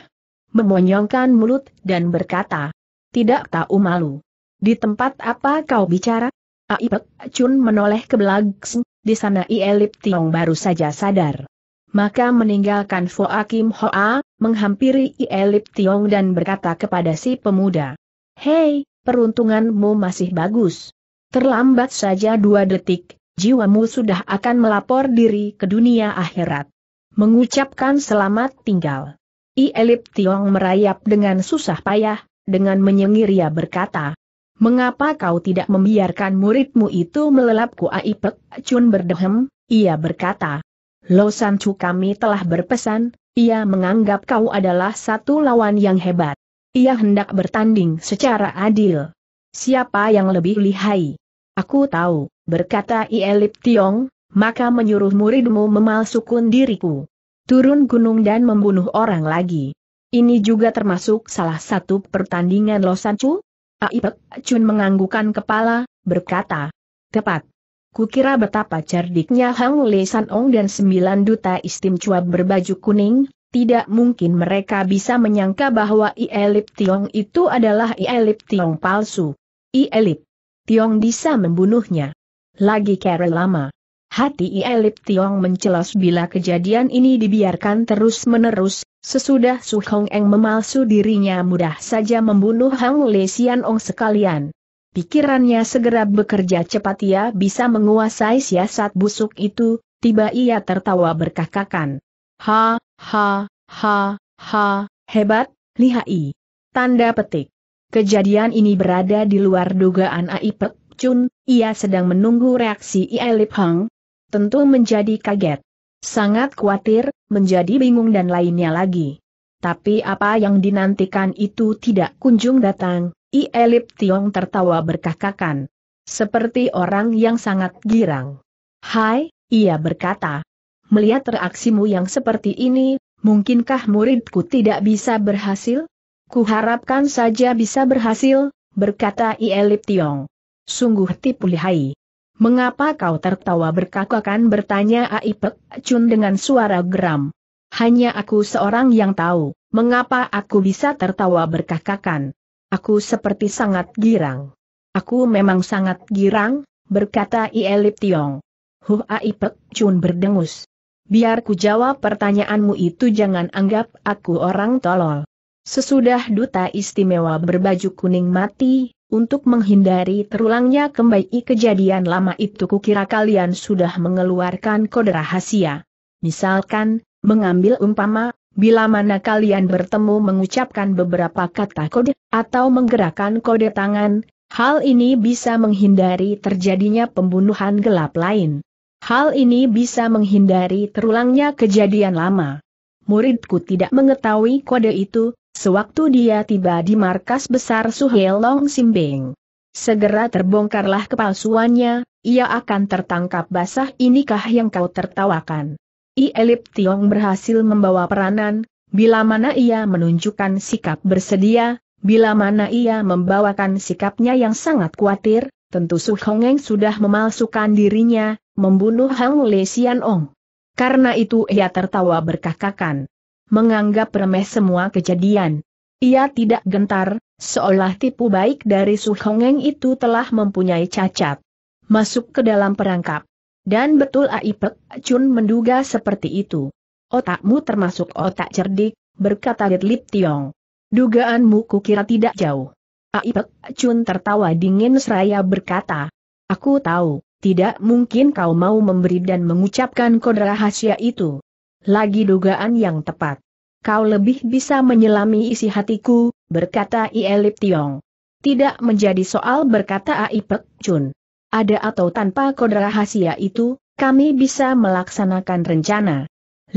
Memonyongkan mulut dan berkata, tidak tahu malu. Di tempat apa kau bicara? Aipek Chun menoleh ke belakang, di sana Ielip Tiong baru saja sadar. Maka meninggalkan Foa Kim Hoa, menghampiri Ielip Tiong dan berkata kepada si pemuda. Hei, peruntunganmu masih bagus. Terlambat saja dua detik, jiwamu sudah akan melapor diri ke dunia akhirat. Mengucapkan selamat tinggal. Ielip Tiong merayap dengan susah payah, dengan menyengir ia berkata, Mengapa kau tidak membiarkan muridmu itu melelapku Kuai Chun berdehem? Ia berkata, losan chu kami telah berpesan, ia menganggap kau adalah satu lawan yang hebat. Ia hendak bertanding secara adil. Siapa yang lebih lihai? Aku tahu, berkata Ielip Tiong, maka menyuruh muridmu memalsukun diriku. Turun gunung dan membunuh orang lagi. Ini juga termasuk salah satu pertandingan Losan Chu? Aipek Chun menganggukan kepala, berkata. Tepat. Kukira betapa cerdiknya Hang Le San Ong dan sembilan duta istimcua berbaju kuning, tidak mungkin mereka bisa menyangka bahwa Ielip Tiong itu adalah Ielip Tiong palsu. Ielip Tiong bisa membunuhnya. Lagi kere lama. Hati Ielip Tiong mencelos bila kejadian ini dibiarkan terus-menerus, sesudah Su Hong Eng memalsu dirinya mudah saja membunuh Hang Le Sian Ong sekalian. Pikirannya segera bekerja cepat ia bisa menguasai siasat busuk itu, tiba ia tertawa berkakakan. Ha, ha, ha, ha, hebat, lihai. Tanda petik. Kejadian ini berada di luar dugaan Aipek Chun, ia sedang menunggu reaksi Ielip Hang. Tentu menjadi kaget. Sangat khawatir, menjadi bingung dan lainnya lagi. Tapi apa yang dinantikan itu tidak kunjung datang, I Elip Tiong tertawa berkakakan. Seperti orang yang sangat girang. Hai, ia berkata. Melihat reaksimu yang seperti ini, mungkinkah muridku tidak bisa berhasil? Kuharapkan saja bisa berhasil, berkata I Elip Tiong. Sungguh tipu lihai. Mengapa kau tertawa berkakakan bertanya Aipek Chun dengan suara geram. Hanya aku seorang yang tahu, mengapa aku bisa tertawa berkakakan. Aku seperti sangat girang. Aku memang sangat girang, berkata Ielip Tiong. Huh Aipek ah, Chun berdengus. Biar ku jawab pertanyaanmu itu jangan anggap aku orang tolol. Sesudah duta istimewa berbaju kuning mati, untuk menghindari terulangnya kembali kejadian lama itu kukira kalian sudah mengeluarkan kode rahasia. Misalkan, mengambil umpama, Bila mana kalian bertemu mengucapkan beberapa kata kode, atau menggerakkan kode tangan, hal ini bisa menghindari terjadinya pembunuhan gelap lain. Hal ini bisa menghindari terulangnya kejadian lama. Muridku tidak mengetahui kode itu, sewaktu dia tiba di markas besar Suhelong Simbing. Segera terbongkarlah kepalsuannya, ia akan tertangkap basah inikah yang kau tertawakan. I Elip Tiong berhasil membawa peranan, bila mana ia menunjukkan sikap bersedia, bila mana ia membawakan sikapnya yang sangat khawatir, tentu Su Hongeng sudah memalsukan dirinya, membunuh Hang Le Sian Ong. Karena itu ia tertawa berkakakan. Menganggap remeh semua kejadian. Ia tidak gentar, seolah tipu baik dari Su Hongeng itu telah mempunyai cacat. Masuk ke dalam perangkap. Dan betul Aipek Chun menduga seperti itu. Otakmu termasuk otak cerdik, berkata Lip Tiong. Dugaanmu kukira tidak jauh. Aipek Chun tertawa dingin seraya berkata, Aku tahu, tidak mungkin kau mau memberi dan mengucapkan kode rahasia itu. Lagi dugaan yang tepat. Kau lebih bisa menyelami isi hatiku, berkata Ielip Tiong. Tidak menjadi soal berkata Aipek Chun. Ada atau tanpa kode rahasia itu, kami bisa melaksanakan rencana.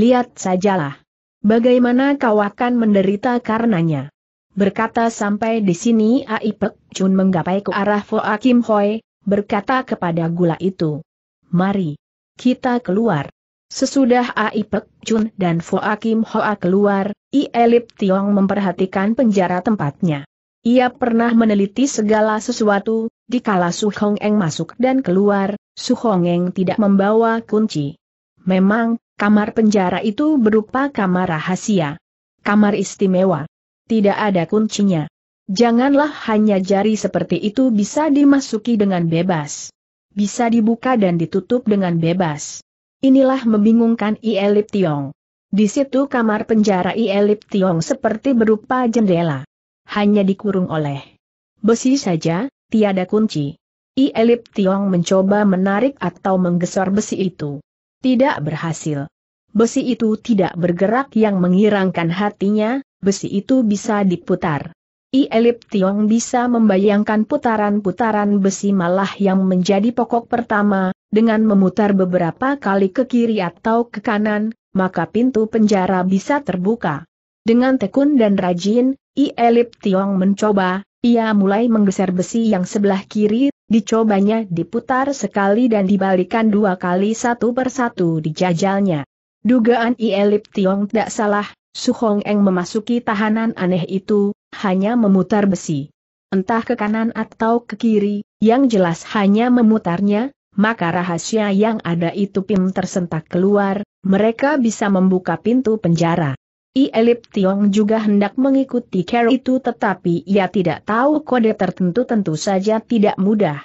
Lihat sajalah. Bagaimana kau akan menderita karenanya. Berkata sampai di sini Aipek Chun menggapai ke arah Foa Kim Hoi, berkata kepada gula itu. Mari. Kita keluar. Sesudah Aipek Chun dan Foa Kim Hoa keluar, I Elip Tiong memperhatikan penjara tempatnya. Ia pernah meneliti segala sesuatu, Dikala Su Hong Eng masuk dan keluar, Su Hong Eng tidak membawa kunci. Memang, kamar penjara itu berupa kamar rahasia. Kamar istimewa. Tidak ada kuncinya. Janganlah hanya jari seperti itu bisa dimasuki dengan bebas. Bisa dibuka dan ditutup dengan bebas. Inilah membingungkan Ielip Tiong. Di situ kamar penjara Ielip Tiong seperti berupa jendela. Hanya dikurung oleh besi saja, tiada kunci. I Elip Tiong mencoba menarik atau menggesor besi itu. Tidak berhasil. Besi itu tidak bergerak yang mengirangkan hatinya, besi itu bisa diputar. I Elip Tiong bisa membayangkan putaran-putaran besi malah yang menjadi pokok pertama, dengan memutar beberapa kali ke kiri atau ke kanan, maka pintu penjara bisa terbuka. Dengan tekun dan rajin, I Elip Tiong mencoba, ia mulai menggeser besi yang sebelah kiri, dicobanya diputar sekali dan dibalikan dua kali satu persatu dijajalnya. Dugaan Ielip Tiong tidak salah, Suhong Eng memasuki tahanan aneh itu, hanya memutar besi. Entah ke kanan atau ke kiri, yang jelas hanya memutarnya, maka rahasia yang ada itu Pim tersentak keluar, mereka bisa membuka pintu penjara. I Elip Tiong juga hendak mengikuti Carol itu tetapi ia tidak tahu kode tertentu tentu saja tidak mudah.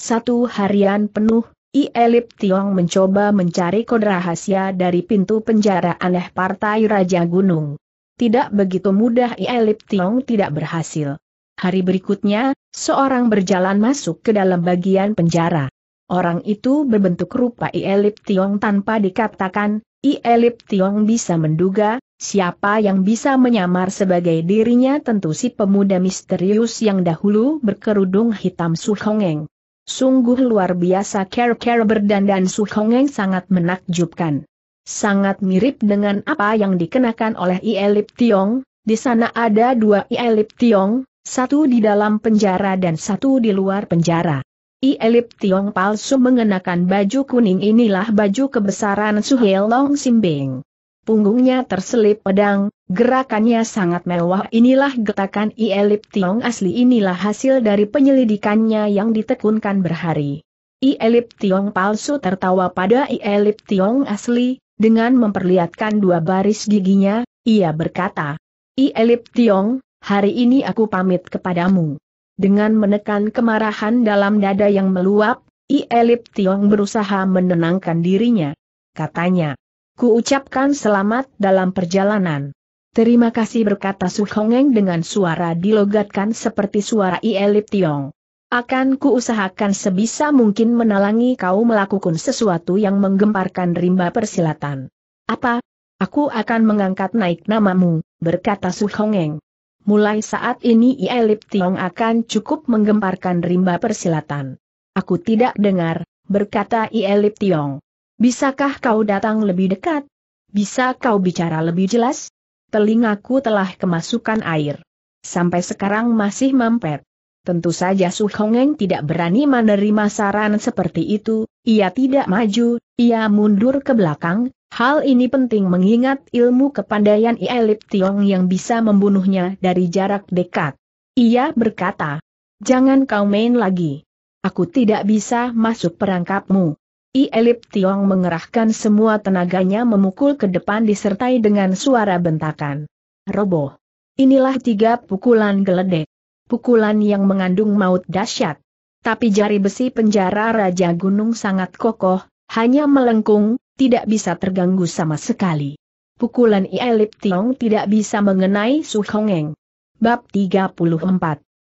Satu harian penuh, I Elip Tiong mencoba mencari kode rahasia dari pintu penjara aneh Partai Raja Gunung. Tidak begitu mudah I Elip Tiong tidak berhasil. Hari berikutnya, seorang berjalan masuk ke dalam bagian penjara. Orang itu berbentuk rupa I Elip Tiong tanpa dikatakan, I Elip Tiong bisa menduga, siapa yang bisa menyamar sebagai dirinya tentu si pemuda misterius yang dahulu berkerudung hitam Suhongeng. Sungguh luar biasa ker-ker berdandan Suhongeng sangat menakjubkan. Sangat mirip dengan apa yang dikenakan oleh I Elip Tiong, di sana ada dua I Elip Tiong, satu di dalam penjara dan satu di luar penjara. I Elip Tiong palsu mengenakan baju kuning inilah baju kebesaran Suhelong Simbing. Punggungnya terselip pedang, gerakannya sangat mewah inilah getakan I Elip Tiong asli inilah hasil dari penyelidikannya yang ditekunkan berhari. I Elip Tiong palsu tertawa pada I Elip Tiong asli, dengan memperlihatkan dua baris giginya, ia berkata, I Elip Tiong, hari ini aku pamit kepadamu. Dengan menekan kemarahan dalam dada yang meluap, I Elip Tiong berusaha menenangkan dirinya. Katanya, ku ucapkan selamat dalam perjalanan. Terima kasih berkata Su Hongeng dengan suara dilogatkan seperti suara I Elip Tiong. Akan ku usahakan sebisa mungkin menalangi kau melakukan sesuatu yang menggemparkan rimba persilatan. Apa? Aku akan mengangkat naik namamu, berkata Su Hongeng mulai saat ini Ielip Tiong akan cukup menggemparkan rimba persilatan. Aku tidak dengar, berkata Ielip Tiong. Bisakah kau datang lebih dekat? Bisa kau bicara lebih jelas? Telingaku telah kemasukan air. Sampai sekarang masih mampet. Tentu saja Su Hongeng tidak berani menerima saran seperti itu, ia tidak maju, ia mundur ke belakang, Hal ini penting mengingat ilmu kepandaian Ielip Tiong yang bisa membunuhnya dari jarak dekat. Ia berkata, Jangan kau main lagi. Aku tidak bisa masuk perangkapmu. Ielip Tiong mengerahkan semua tenaganya memukul ke depan disertai dengan suara bentakan. Roboh. Inilah tiga pukulan geledek. Pukulan yang mengandung maut dahsyat. Tapi jari besi penjara Raja Gunung sangat kokoh, hanya melengkung, tidak bisa terganggu sama sekali. Pukulan Ielip Tiong tidak bisa mengenai Su Hongeng. Bab 34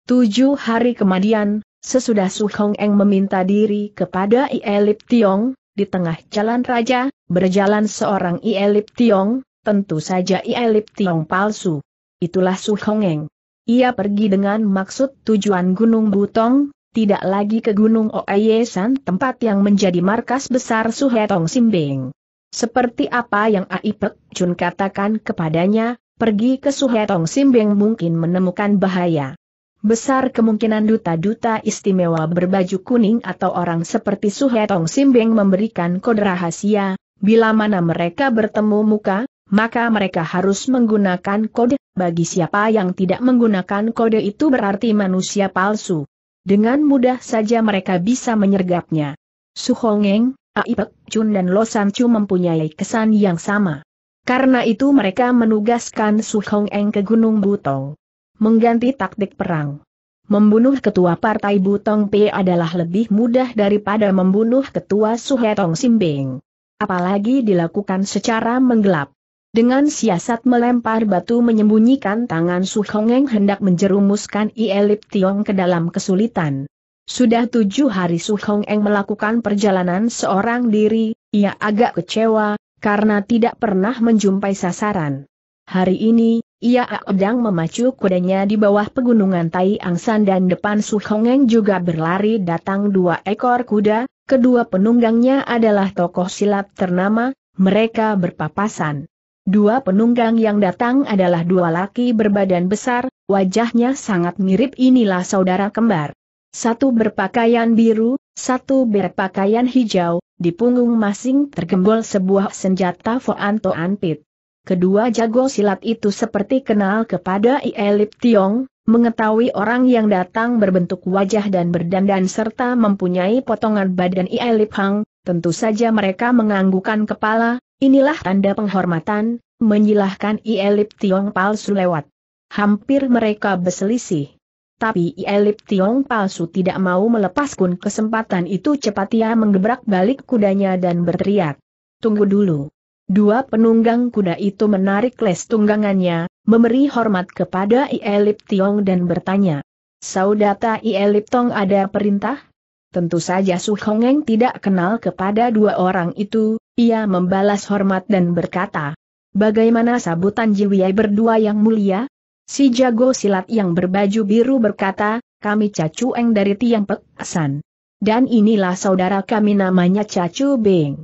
Tujuh hari kemudian, sesudah Su Hongeng meminta diri kepada Ielip Tiong, di tengah jalan raja, berjalan seorang Ielip Tiong, tentu saja Ielip Tiong palsu. Itulah Su Hongeng. Ia pergi dengan maksud tujuan Gunung Butong, tidak lagi ke Gunung Oayesan tempat yang menjadi markas besar Suhetong Simbing. Seperti apa yang Aipek Chun katakan kepadanya, pergi ke Suhetong Simbing mungkin menemukan bahaya. Besar kemungkinan duta-duta istimewa berbaju kuning atau orang seperti Suhetong Simbing memberikan kode rahasia, bila mana mereka bertemu muka, maka mereka harus menggunakan kode, bagi siapa yang tidak menggunakan kode itu berarti manusia palsu. Dengan mudah saja mereka bisa menyergapnya. Su Suhongeng, Aipek Chun dan Losan Chu mempunyai kesan yang sama. Karena itu mereka menugaskan Su Suhongeng ke Gunung Butong. Mengganti taktik perang. Membunuh ketua partai Butong P adalah lebih mudah daripada membunuh ketua Su Suhetong Simbing. Apalagi dilakukan secara menggelap. Dengan siasat melempar batu menyembunyikan tangan Su Hongeng hendak menjerumuskan Ielip Tiong ke dalam kesulitan. Sudah tujuh hari Su Hongeng melakukan perjalanan seorang diri, ia agak kecewa, karena tidak pernah menjumpai sasaran. Hari ini, ia sedang memacu kudanya di bawah pegunungan Tai Angsan dan depan Su Hongeng juga berlari datang dua ekor kuda, kedua penunggangnya adalah tokoh silat ternama, mereka berpapasan. Dua penunggang yang datang adalah dua laki berbadan besar, wajahnya sangat mirip inilah saudara kembar. Satu berpakaian biru, satu berpakaian hijau, di punggung masing tergembol sebuah senjata Foanto Anpit. Kedua jago silat itu seperti kenal kepada Ielip Tiong, mengetahui orang yang datang berbentuk wajah dan berdandan serta mempunyai potongan badan Ielip Hang, tentu saja mereka menganggukan kepala, Inilah tanda penghormatan, menyilahkan Ielip Tiong palsu lewat. Hampir mereka berselisih. Tapi Ielip Tiong palsu tidak mau melepaskan kesempatan itu cepat ia menggebrak balik kudanya dan berteriak. Tunggu dulu. Dua penunggang kuda itu menarik les tunggangannya, memberi hormat kepada Ielip Tiong dan bertanya. Saudata Ielip Tong ada perintah? Tentu saja Su Hongeng tidak kenal kepada dua orang itu, ia membalas hormat dan berkata, Bagaimana sabutan Jiwie berdua yang mulia? Si jago silat yang berbaju biru berkata, kami Cacu Eng dari Tiang Pek Dan inilah saudara kami namanya Cacu Beng.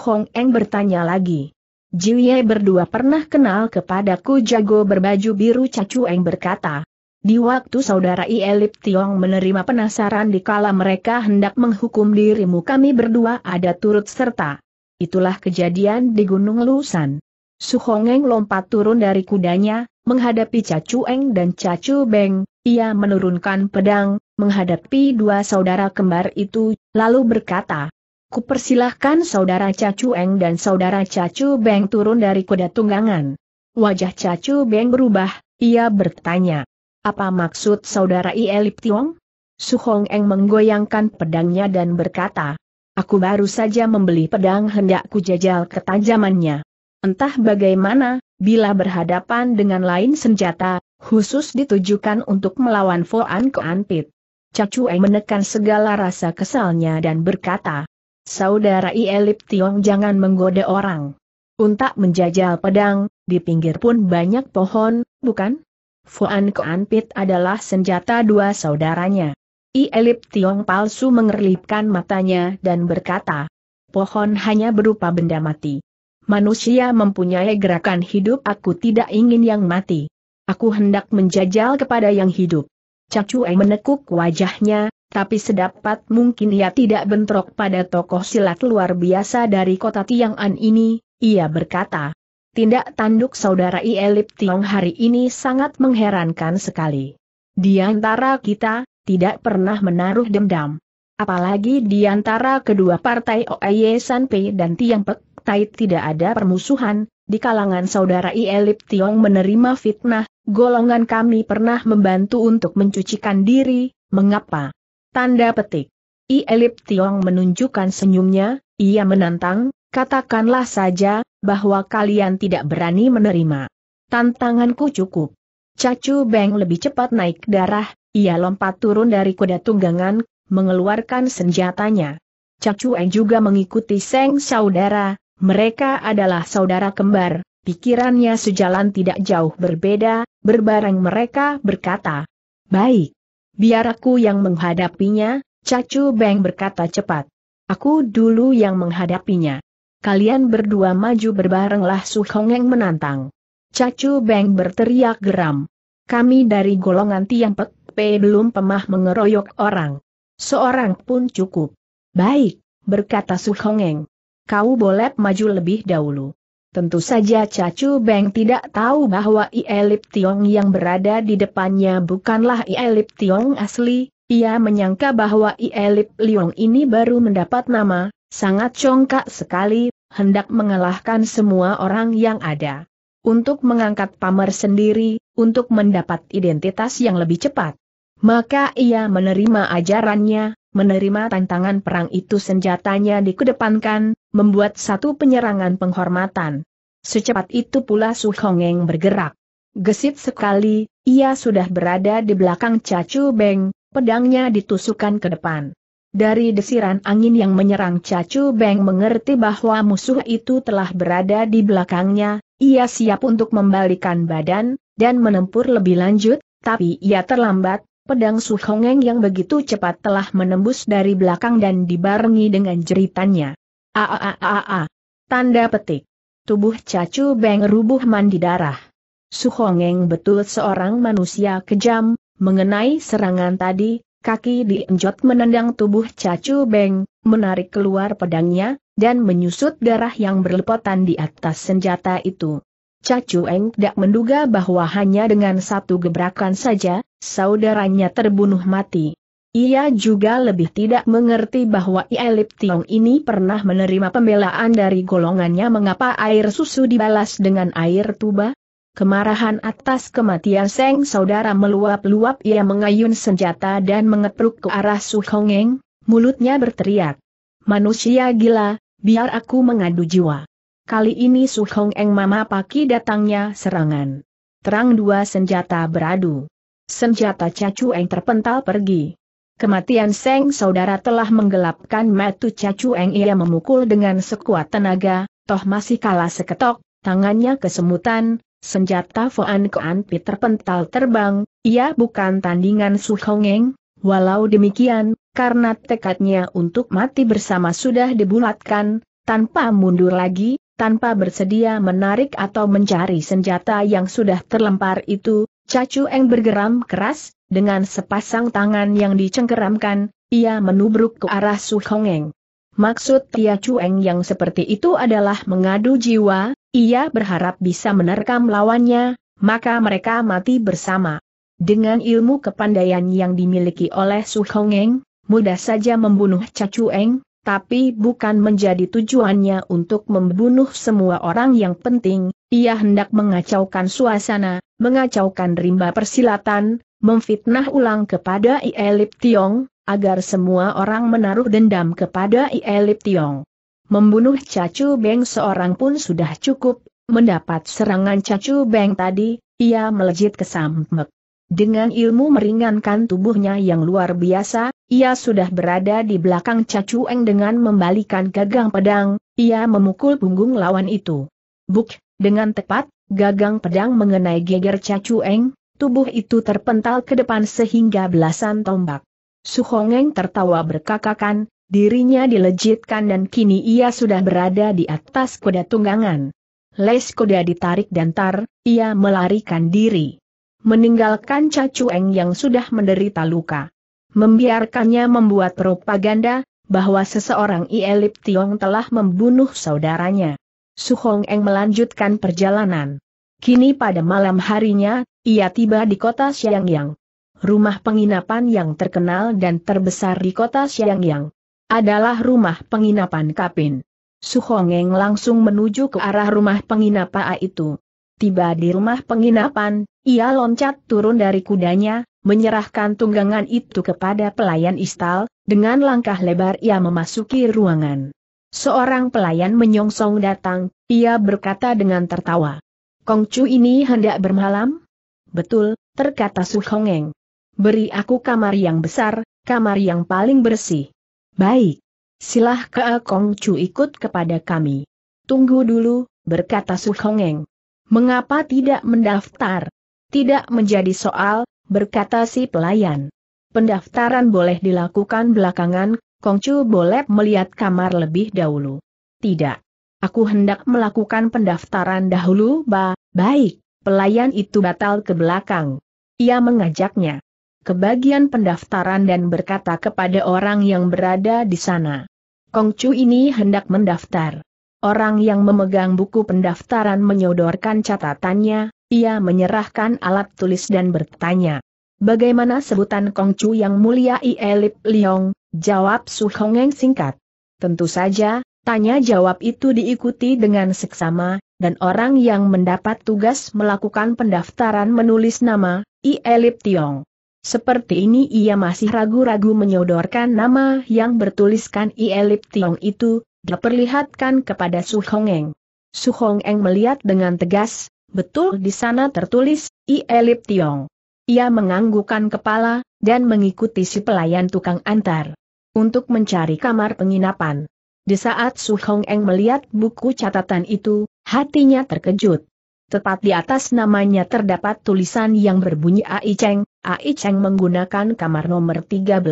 Hong Eng bertanya lagi. Jiwie berdua pernah kenal kepadaku jago berbaju biru Cacu Eng berkata. Di waktu saudara Ielip Tiong menerima penasaran di kala mereka hendak menghukum dirimu kami berdua ada turut serta. Itulah kejadian di Gunung Lusan. Hongeng lompat turun dari kudanya, menghadapi Cacu Eng dan Cacu Beng, ia menurunkan pedang, menghadapi dua saudara kembar itu, lalu berkata, Kupersilahkan saudara Cacu Eng dan saudara Cacu Beng turun dari kuda tunggangan. Wajah Cacu Beng berubah, ia bertanya, Apa maksud saudara Ielip Tiong? Su Hongeng menggoyangkan pedangnya dan berkata, Aku baru saja membeli pedang hendak ku jajal ketajamannya. Entah bagaimana, bila berhadapan dengan lain senjata, khusus ditujukan untuk melawan Foan Koanpit. Cacueng menekan segala rasa kesalnya dan berkata, Saudara Ielip Tiong jangan menggoda orang. Untak menjajal pedang, di pinggir pun banyak pohon, bukan? Fuan Koanpit adalah senjata dua saudaranya. I Elip Tiong palsu mengerlipkan matanya dan berkata, pohon hanya berupa benda mati. Manusia mempunyai gerakan hidup aku tidak ingin yang mati. Aku hendak menjajal kepada yang hidup. Cacu menekuk wajahnya, tapi sedapat mungkin ia tidak bentrok pada tokoh silat luar biasa dari kota Tiang'an ini, ia berkata. Tindak tanduk saudara I Elip Tiong hari ini sangat mengherankan sekali. Di antara kita, tidak pernah menaruh dendam. Apalagi di antara kedua partai Oye Sanpei dan Tiang Pek Tai tidak ada permusuhan, di kalangan saudara Ielip Tiong menerima fitnah, golongan kami pernah membantu untuk mencucikan diri, mengapa? Tanda petik. Ielip Tiong menunjukkan senyumnya, ia menantang, katakanlah saja, bahwa kalian tidak berani menerima. Tantanganku cukup. Cacu Beng lebih cepat naik darah, ia lompat turun dari kuda tunggangan, mengeluarkan senjatanya. Cacuan juga mengikuti Seng saudara, mereka adalah saudara kembar, pikirannya sejalan tidak jauh berbeda, berbareng mereka berkata. Baik. Biar aku yang menghadapinya, Cacu Beng berkata cepat. Aku dulu yang menghadapinya. Kalian berdua maju berbarenglah Su Hongeng menantang. Cacu Beng berteriak geram, kami dari golongan Tiang Pek P belum pemah mengeroyok orang. Seorang pun cukup. Baik, berkata Su Hongeng. Kau boleh maju lebih dahulu. Tentu saja Cacu Beng tidak tahu bahwa Ielip Tiong yang berada di depannya bukanlah Ielip Tiong asli, ia menyangka bahwa Ielip Liong ini baru mendapat nama, sangat congkak sekali, hendak mengalahkan semua orang yang ada untuk mengangkat Pamer sendiri, untuk mendapat identitas yang lebih cepat. Maka ia menerima ajarannya, menerima tantangan perang itu senjatanya dikedepankan, membuat satu penyerangan penghormatan. Secepat itu pula Su Hongeng bergerak. Gesit sekali, ia sudah berada di belakang Cacu Beng, pedangnya ditusukkan ke depan. Dari desiran angin yang menyerang Cacu Beng mengerti bahwa musuh itu telah berada di belakangnya, ia siap untuk membalikan badan, dan menempur lebih lanjut, tapi ia terlambat, pedang Su Hongeng yang begitu cepat telah menembus dari belakang dan dibarengi dengan jeritannya. Aaaa. Tanda petik. Tubuh Cacu Beng rubuh mandi darah. Su Hongeng betul seorang manusia kejam, mengenai serangan tadi, kaki dienjot menendang tubuh Cacu Beng, menarik keluar pedangnya, dan menyusut darah yang berlepotan di atas senjata itu. Cacu Eng tidak menduga bahwa hanya dengan satu gebrakan saja, saudaranya terbunuh mati. Ia juga lebih tidak mengerti bahwa Ielip Tiong ini pernah menerima pembelaan dari golongannya mengapa air susu dibalas dengan air tuba, Kemarahan atas kematian Seng saudara meluap-luap ia mengayun senjata dan mengepruk ke arah Su Hongeng, mulutnya berteriak. Manusia gila, biar aku mengadu jiwa. Kali ini Su Hongeng Mama Paki datangnya serangan. Terang dua senjata beradu. Senjata Cacu Eng terpental pergi. Kematian Seng saudara telah menggelapkan matu Cacu Eng ia memukul dengan sekuat tenaga, toh masih kalah seketok, tangannya kesemutan, Senjata Foan Koan Pi terpental terbang, ia bukan tandingan Su Hongeng, walau demikian, karena tekadnya untuk mati bersama sudah dibulatkan, tanpa mundur lagi, tanpa bersedia menarik atau mencari senjata yang sudah terlempar itu, Cacu Eng bergeram keras, dengan sepasang tangan yang dicengkeramkan, ia menubruk ke arah Su Hongeng. Maksud Tia Chueng yang seperti itu adalah mengadu jiwa, ia berharap bisa menerkam lawannya, maka mereka mati bersama. Dengan ilmu kepandaian yang dimiliki oleh Su Hongeng, mudah saja membunuh Cia Chueng, tapi bukan menjadi tujuannya untuk membunuh semua orang yang penting, ia hendak mengacaukan suasana, mengacaukan rimba persilatan, memfitnah ulang kepada Ielip Tiong, agar semua orang menaruh dendam kepada Ielip Tiong. Membunuh Cacu Beng seorang pun sudah cukup, mendapat serangan Cacu Beng tadi, ia melejit ke Sampmek. Dengan ilmu meringankan tubuhnya yang luar biasa, ia sudah berada di belakang Cacu Eng dengan membalikan gagang pedang, ia memukul punggung lawan itu. Buk, dengan tepat, gagang pedang mengenai geger Cacu Eng, tubuh itu terpental ke depan sehingga belasan tombak. Suhongeng tertawa berkakakan, dirinya dilejitkan dan kini ia sudah berada di atas kuda tunggangan. Les kuda ditarik dan tar, ia melarikan diri. Meninggalkan Cacueng yang sudah menderita luka. Membiarkannya membuat propaganda, bahwa seseorang Ielip Tiong telah membunuh saudaranya. Suhongeng Eng melanjutkan perjalanan. Kini pada malam harinya, ia tiba di kota Xiangyang rumah penginapan yang terkenal dan terbesar di kota Xiangyang. Adalah rumah penginapan Kapin. Suhongeng langsung menuju ke arah rumah penginapan itu. Tiba di rumah penginapan, ia loncat turun dari kudanya, menyerahkan tunggangan itu kepada pelayan istal, dengan langkah lebar ia memasuki ruangan. Seorang pelayan menyongsong datang, ia berkata dengan tertawa. Kongcu ini hendak bermalam? Betul, terkata Su Hongeng. Beri aku kamar yang besar, kamar yang paling bersih. Baik. Silah ke Kong Chu ikut kepada kami. Tunggu dulu, berkata Su Hongeng. Mengapa tidak mendaftar? Tidak menjadi soal, berkata si pelayan. Pendaftaran boleh dilakukan belakangan, Kong Chu boleh melihat kamar lebih dahulu. Tidak. Aku hendak melakukan pendaftaran dahulu, ba, baik, pelayan itu batal ke belakang. Ia mengajaknya ke bagian pendaftaran dan berkata kepada orang yang berada di sana. Kongcu ini hendak mendaftar. Orang yang memegang buku pendaftaran menyodorkan catatannya, ia menyerahkan alat tulis dan bertanya. Bagaimana sebutan Kongcu yang mulia Ielip Liong? Jawab Su Hongeng singkat. Tentu saja, tanya jawab itu diikuti dengan seksama, dan orang yang mendapat tugas melakukan pendaftaran menulis nama, Ielip Tiong. Seperti ini ia masih ragu-ragu menyodorkan nama yang bertuliskan Ielip Tiong itu, diperlihatkan kepada Su Hongeng. Su Hongeng melihat dengan tegas, betul di sana tertulis, Ielip Tiong. Ia menganggukkan kepala, dan mengikuti si pelayan tukang antar. Untuk mencari kamar penginapan. Di saat Su Hongeng melihat buku catatan itu, hatinya terkejut. Tepat di atas namanya terdapat tulisan yang berbunyi Ai Ai Cheng menggunakan kamar nomor 13.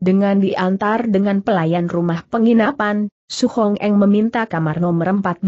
Dengan diantar dengan pelayan rumah penginapan, Su Hong Eng meminta kamar nomor 14.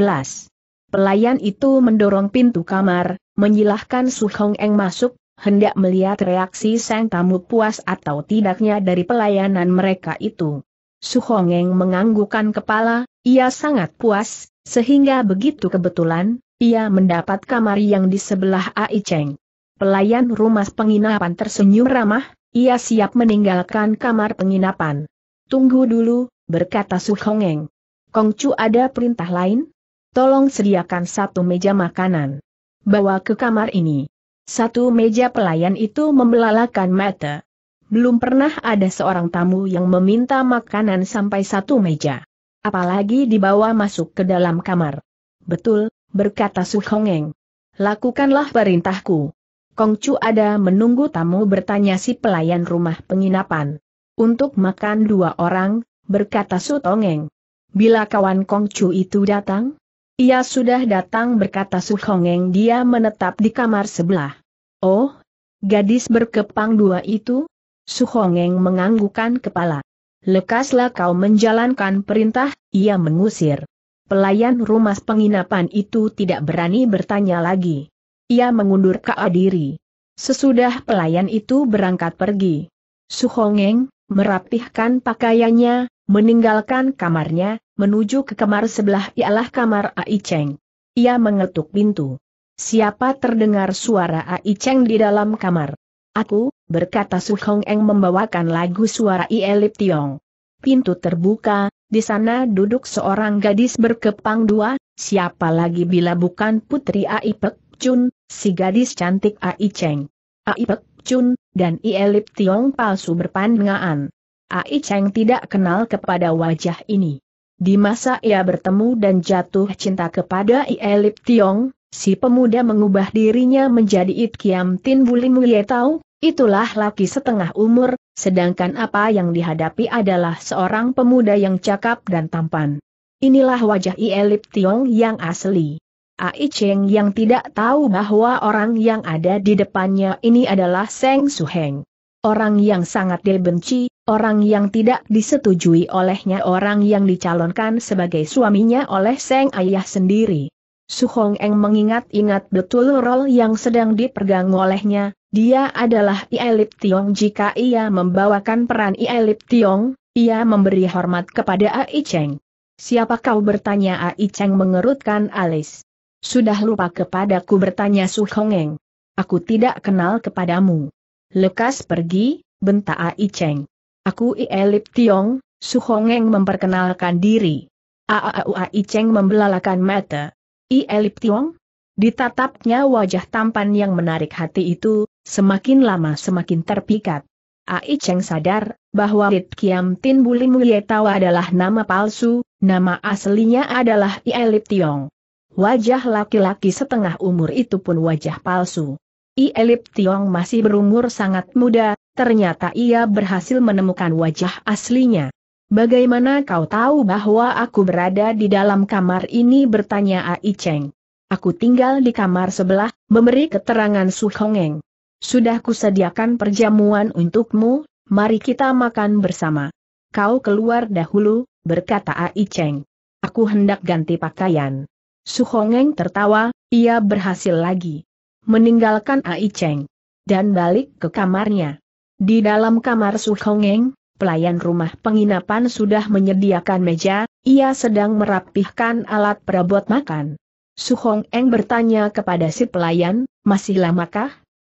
Pelayan itu mendorong pintu kamar, menyilahkan Su Hong Eng masuk, hendak melihat reaksi sang tamu puas atau tidaknya dari pelayanan mereka itu. Su Hong Eng menganggukkan kepala, ia sangat puas, sehingga begitu kebetulan, ia mendapat kamar yang di sebelah Ai Cheng pelayan rumah penginapan tersenyum ramah, ia siap meninggalkan kamar penginapan. Tunggu dulu, berkata Su Hongeng. Kongcu ada perintah lain? Tolong sediakan satu meja makanan. Bawa ke kamar ini. Satu meja pelayan itu membelalakan mata. Belum pernah ada seorang tamu yang meminta makanan sampai satu meja. Apalagi dibawa masuk ke dalam kamar. Betul, berkata Su Hongeng. Lakukanlah perintahku. Kongcu ada menunggu tamu bertanya si pelayan rumah penginapan. Untuk makan dua orang, berkata Su Tongeng. Bila kawan Kongcu itu datang? Ia sudah datang berkata Su Hongeng. dia menetap di kamar sebelah. Oh, gadis berkepang dua itu? Su Hongeng menganggukan kepala. Lekaslah kau menjalankan perintah, ia mengusir. Pelayan rumah penginapan itu tidak berani bertanya lagi ia mengundur ke diri. Sesudah pelayan itu berangkat pergi, Su Suhongeng merapihkan pakaiannya, meninggalkan kamarnya, menuju ke kamar sebelah ialah kamar Ai Cheng. Ia mengetuk pintu. Siapa terdengar suara Ai Cheng di dalam kamar? Aku, berkata Suhongeng membawakan lagu suara Ielip Tiong. Pintu terbuka, di sana duduk seorang gadis berkepang dua, siapa lagi bila bukan Putri Aipek? Chun, si gadis cantik Ai Cheng. Ai Pek Chun, dan Ielip Tiong palsu berpandangan. Ai Cheng tidak kenal kepada wajah ini. Di masa ia bertemu dan jatuh cinta kepada Ielip Tiong, si pemuda mengubah dirinya menjadi It Kiam Tin Bulim Ye Tau, itulah laki setengah umur, sedangkan apa yang dihadapi adalah seorang pemuda yang cakap dan tampan. Inilah wajah Ielip Tiong yang asli. Ai Cheng yang tidak tahu bahwa orang yang ada di depannya ini adalah Seng Su Heng. Orang yang sangat dibenci, orang yang tidak disetujui olehnya orang yang dicalonkan sebagai suaminya oleh Seng Ayah sendiri. Hong Eng mengingat-ingat betul rol yang sedang dipergang olehnya, dia adalah Ielip Tiong jika ia membawakan peran Ielip Tiong, ia memberi hormat kepada Ai Cheng. Siapa kau bertanya Ai Cheng mengerutkan alis. Sudah lupa kepadaku bertanya Su Hongeng. Aku tidak kenal kepadamu. Lekas pergi, bentak Ai Cheng. Aku Ielip Tiong, Su Hongeng memperkenalkan diri. Aau Ai Cheng membelalakan mata. Ielip Tiong? Ditatapnya wajah tampan yang menarik hati itu, semakin lama semakin terpikat. Ai Cheng sadar, bahwa Rit Kiam Tin Buli Tawa adalah nama palsu, nama aslinya adalah Ielip Tiong. Wajah laki-laki setengah umur itu pun wajah palsu. I Elip Tiong masih berumur sangat muda, ternyata ia berhasil menemukan wajah aslinya. Bagaimana kau tahu bahwa aku berada di dalam kamar ini bertanya Ai Cheng. Aku tinggal di kamar sebelah, memberi keterangan Su Hongeng. Sudah kusediakan perjamuan untukmu, mari kita makan bersama. Kau keluar dahulu, berkata Ai Cheng. Aku hendak ganti pakaian. Suhongeng tertawa, ia berhasil lagi. Meninggalkan Ai Cheng. Dan balik ke kamarnya. Di dalam kamar Suhongeng, pelayan rumah penginapan sudah menyediakan meja, ia sedang merapihkan alat perabot makan. Suhongeng bertanya kepada si pelayan, masih lamakah?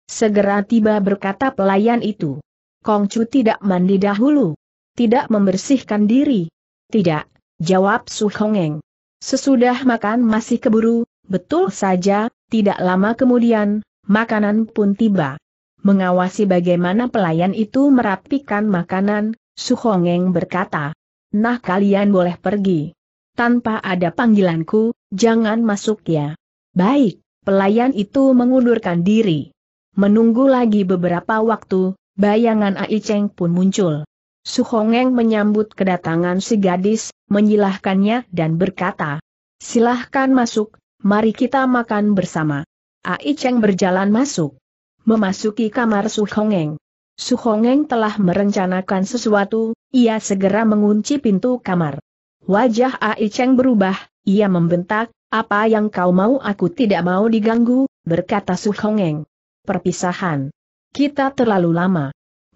Segera tiba berkata pelayan itu. Kongcu tidak mandi dahulu. Tidak membersihkan diri. Tidak, jawab Suhongeng. Sesudah makan masih keburu, betul saja, tidak lama kemudian, makanan pun tiba. Mengawasi bagaimana pelayan itu merapikan makanan, Suhongeng berkata, Nah kalian boleh pergi. Tanpa ada panggilanku, jangan masuk ya. Baik, pelayan itu mengundurkan diri. Menunggu lagi beberapa waktu, bayangan Aicheng pun muncul. Suhongeng menyambut kedatangan si gadis, menyilahkannya dan berkata, Silahkan masuk, mari kita makan bersama. Ai Cheng berjalan masuk. Memasuki kamar Suhongeng. Suhongeng telah merencanakan sesuatu, ia segera mengunci pintu kamar. Wajah Ai Cheng berubah, ia membentak, apa yang kau mau aku tidak mau diganggu, berkata Suhongeng. Perpisahan. Kita terlalu lama.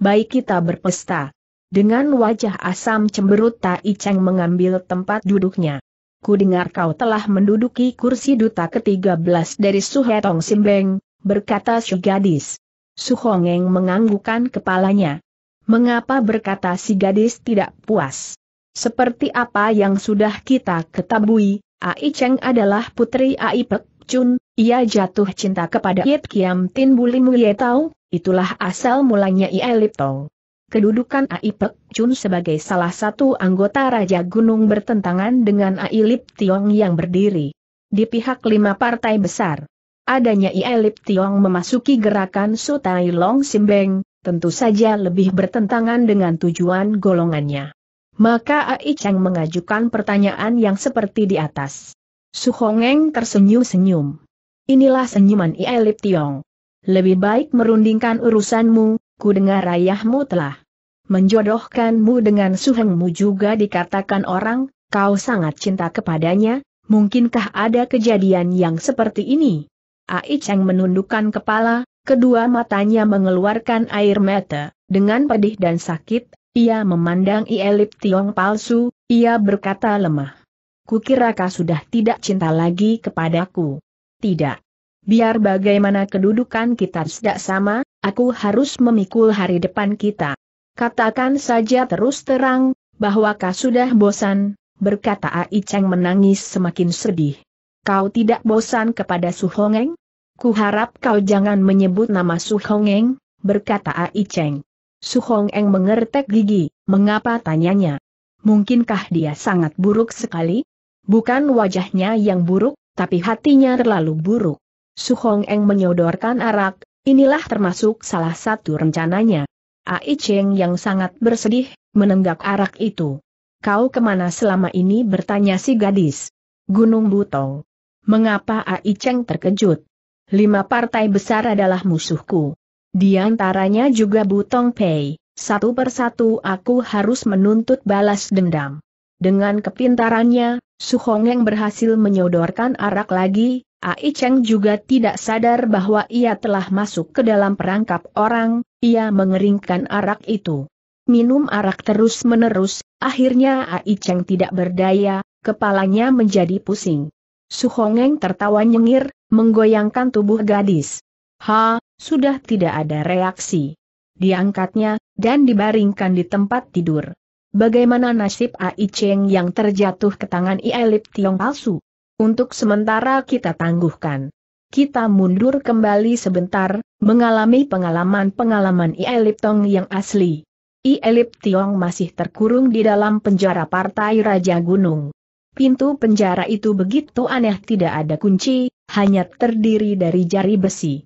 Baik kita berpesta. Dengan wajah asam cemberut Tai Cheng mengambil tempat duduknya. Ku dengar kau telah menduduki kursi duta ke-13 dari Suhetong Simbeng, berkata si gadis. Suhongeng menganggukan kepalanya. Mengapa berkata si gadis tidak puas? Seperti apa yang sudah kita ketahui, Ai Cheng adalah putri Ai Pek Chun, ia jatuh cinta kepada Yip Kiam Tin Bulimu Ye Tau, itulah asal mulanya ia Lip Tong kedudukan Ai Pek Chun sebagai salah satu anggota Raja Gunung bertentangan dengan Ailip Tiong yang berdiri di pihak lima partai besar. Adanya Ailip Tiong memasuki gerakan Sutai Long Simbeng, tentu saja lebih bertentangan dengan tujuan golongannya. Maka Ai Chang mengajukan pertanyaan yang seperti di atas. Su Suhongeng tersenyum-senyum. Inilah senyuman Ailip Tiong. Lebih baik merundingkan urusanmu, ku dengar ayahmu telah menjodohkanmu dengan suhengmu juga dikatakan orang, kau sangat cinta kepadanya, mungkinkah ada kejadian yang seperti ini? Ai Cheng menundukkan kepala, kedua matanya mengeluarkan air mata, dengan pedih dan sakit, ia memandang Ielip Tiong palsu, ia berkata lemah. Kukira kau sudah tidak cinta lagi kepadaku. Tidak. Biar bagaimana kedudukan kita tidak sama, aku harus memikul hari depan kita. Katakan saja terus terang, bahwa kau sudah bosan, berkata Ai Cheng menangis semakin sedih. Kau tidak bosan kepada Su Hongeng? Ku harap kau jangan menyebut nama Su Hongeng, berkata Ai Cheng. Su Hongeng mengertek gigi, mengapa tanyanya? Mungkinkah dia sangat buruk sekali? Bukan wajahnya yang buruk, tapi hatinya terlalu buruk. Su Hongeng menyodorkan arak, inilah termasuk salah satu rencananya. Ai Cheng yang sangat bersedih, menenggak arak itu. Kau kemana selama ini bertanya si gadis? Gunung Butong. Mengapa Ai Cheng terkejut? Lima partai besar adalah musuhku. Di antaranya juga Butong Pei. Satu persatu aku harus menuntut balas dendam. Dengan kepintarannya, Su Hongeng berhasil menyodorkan arak lagi, Ai Cheng juga tidak sadar bahwa ia telah masuk ke dalam perangkap orang, ia mengeringkan arak itu. Minum arak terus-menerus, akhirnya Ai Cheng tidak berdaya, kepalanya menjadi pusing. Suhongeng tertawa nyengir, menggoyangkan tubuh gadis. Ha, sudah tidak ada reaksi. Diangkatnya, dan dibaringkan di tempat tidur. Bagaimana nasib Ai Cheng yang terjatuh ke tangan Ielip Tiong palsu? untuk sementara kita tangguhkan. Kita mundur kembali sebentar, mengalami pengalaman-pengalaman Tong yang asli. Ielip Tiong masih terkurung di dalam penjara Partai Raja Gunung. Pintu penjara itu begitu aneh tidak ada kunci, hanya terdiri dari jari besi.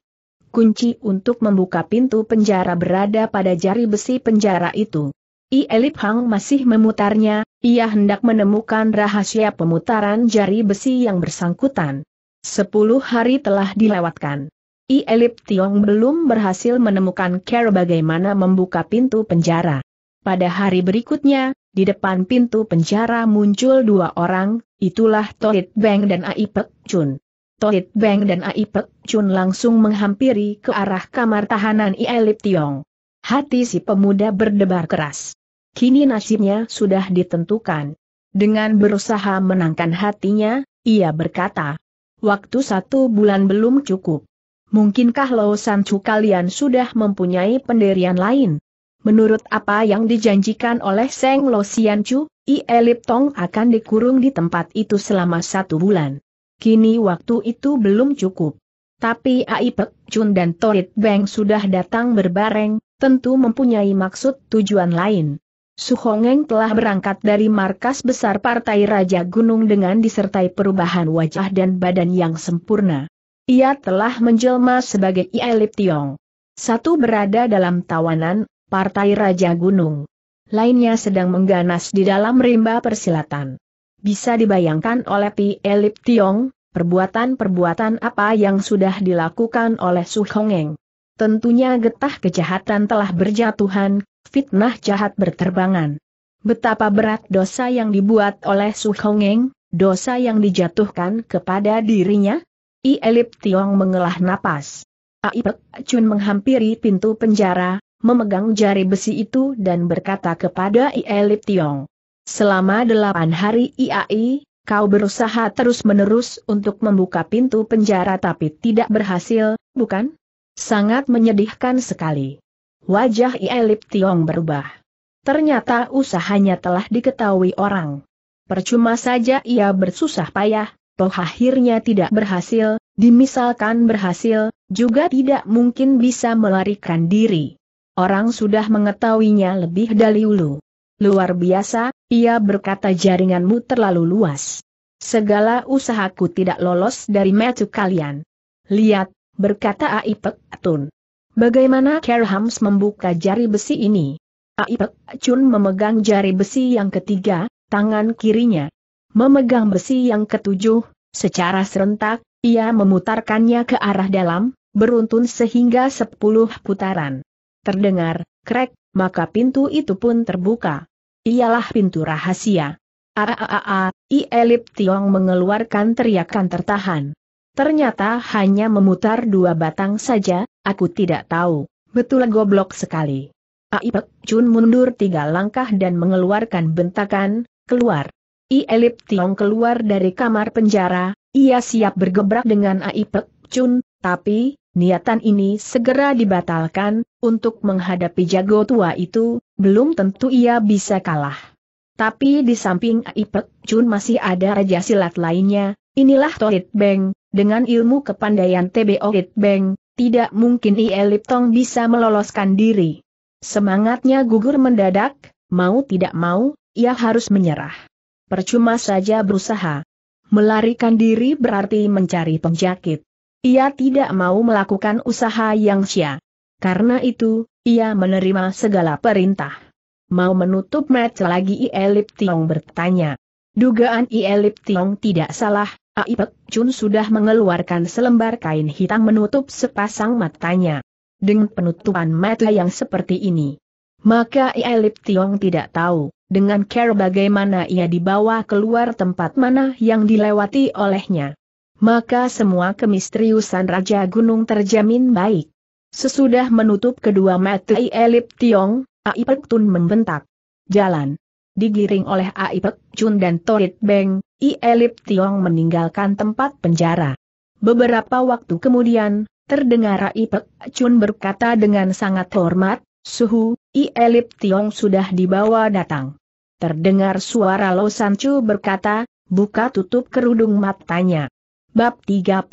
Kunci untuk membuka pintu penjara berada pada jari besi penjara itu. Ielip Hang masih memutarnya, ia hendak menemukan rahasia pemutaran jari besi yang bersangkutan. Sepuluh hari telah dilewatkan. I Elip Tiong belum berhasil menemukan cara bagaimana membuka pintu penjara. Pada hari berikutnya, di depan pintu penjara muncul dua orang, itulah Toit Beng dan Ai Chun. Toit Beng dan Ai Chun langsung menghampiri ke arah kamar tahanan I Elip Tiong. Hati si pemuda berdebar keras. Kini nasibnya sudah ditentukan. Dengan berusaha menangkan hatinya, ia berkata, Waktu satu bulan belum cukup. Mungkinkah Lo Sancu kalian sudah mempunyai pendirian lain? Menurut apa yang dijanjikan oleh Seng Lo Siancu, I Tong akan dikurung di tempat itu selama satu bulan. Kini waktu itu belum cukup. Tapi Ai Pek Chun dan Torit Beng sudah datang berbareng, tentu mempunyai maksud tujuan lain. Suhongeng telah berangkat dari markas besar Partai Raja Gunung dengan disertai perubahan wajah dan badan yang sempurna. Ia telah menjelma sebagai Ielip Tiong. Satu berada dalam tawanan, Partai Raja Gunung. Lainnya sedang mengganas di dalam rimba persilatan. Bisa dibayangkan oleh Pi Elip Tiong, perbuatan-perbuatan apa yang sudah dilakukan oleh Suhongeng. Tentunya getah kejahatan telah berjatuhan fitnah jahat berterbangan. Betapa berat dosa yang dibuat oleh Su Hongeng, dosa yang dijatuhkan kepada dirinya? I Elip Tiong mengelah napas. Aipek Chun menghampiri pintu penjara, memegang jari besi itu dan berkata kepada I Elip Tiong. Selama delapan hari IAI, kau berusaha terus-menerus untuk membuka pintu penjara tapi tidak berhasil, bukan? Sangat menyedihkan sekali. Wajah Ielip Tiong berubah. Ternyata usahanya telah diketahui orang. Percuma saja ia bersusah payah, toh akhirnya tidak berhasil, dimisalkan berhasil, juga tidak mungkin bisa melarikan diri. Orang sudah mengetahuinya lebih dari dulu. Luar biasa, ia berkata jaringanmu terlalu luas. Segala usahaku tidak lolos dari metu kalian. Lihat, berkata Aipek Atun. Bagaimana Kerhams membuka jari besi ini? Aipek Chun memegang jari besi yang ketiga, tangan kirinya. Memegang besi yang ketujuh, secara serentak, ia memutarkannya ke arah dalam, beruntun sehingga sepuluh putaran. Terdengar, krek, maka pintu itu pun terbuka. Ialah pintu rahasia. Aaaa, I Elip Tiong mengeluarkan teriakan tertahan. Ternyata hanya memutar dua batang saja, Aku tidak tahu, betul goblok sekali. Aipek ah, Chun mundur tiga langkah dan mengeluarkan bentakan, keluar. I Elip Tiong keluar dari kamar penjara, ia siap bergebrak dengan Aipek Chun, tapi, niatan ini segera dibatalkan, untuk menghadapi jago tua itu, belum tentu ia bisa kalah. Tapi di samping Aipek Chun masih ada raja silat lainnya, inilah Tohit Beng, dengan ilmu kepandaian TBO Hit Beng, tidak mungkin IE Tong bisa meloloskan diri. Semangatnya gugur mendadak, mau tidak mau, ia harus menyerah. Percuma saja berusaha. Melarikan diri berarti mencari penjakit. Ia tidak mau melakukan usaha yang sia. Karena itu, ia menerima segala perintah. Mau menutup match lagi Ielip Tiong bertanya. Dugaan Ielip Tiong tidak salah, Aipek Chun sudah mengeluarkan selembar kain hitam menutup sepasang matanya. Dengan penutupan mata yang seperti ini, maka Ielip Tiong tidak tahu dengan care bagaimana ia dibawa keluar tempat mana yang dilewati olehnya. Maka semua kemisteriusan Raja Gunung terjamin baik. Sesudah menutup kedua mata Ielip Tiong, Aipek Tun membentak. Jalan digiring oleh Aipek Chun dan Torit Beng, I Elip Tiong meninggalkan tempat penjara. Beberapa waktu kemudian, terdengar Aipek Chun berkata dengan sangat hormat, Suhu, I Elip Tiong sudah dibawa datang. Terdengar suara Lo Chu berkata, buka tutup kerudung matanya. Bab 35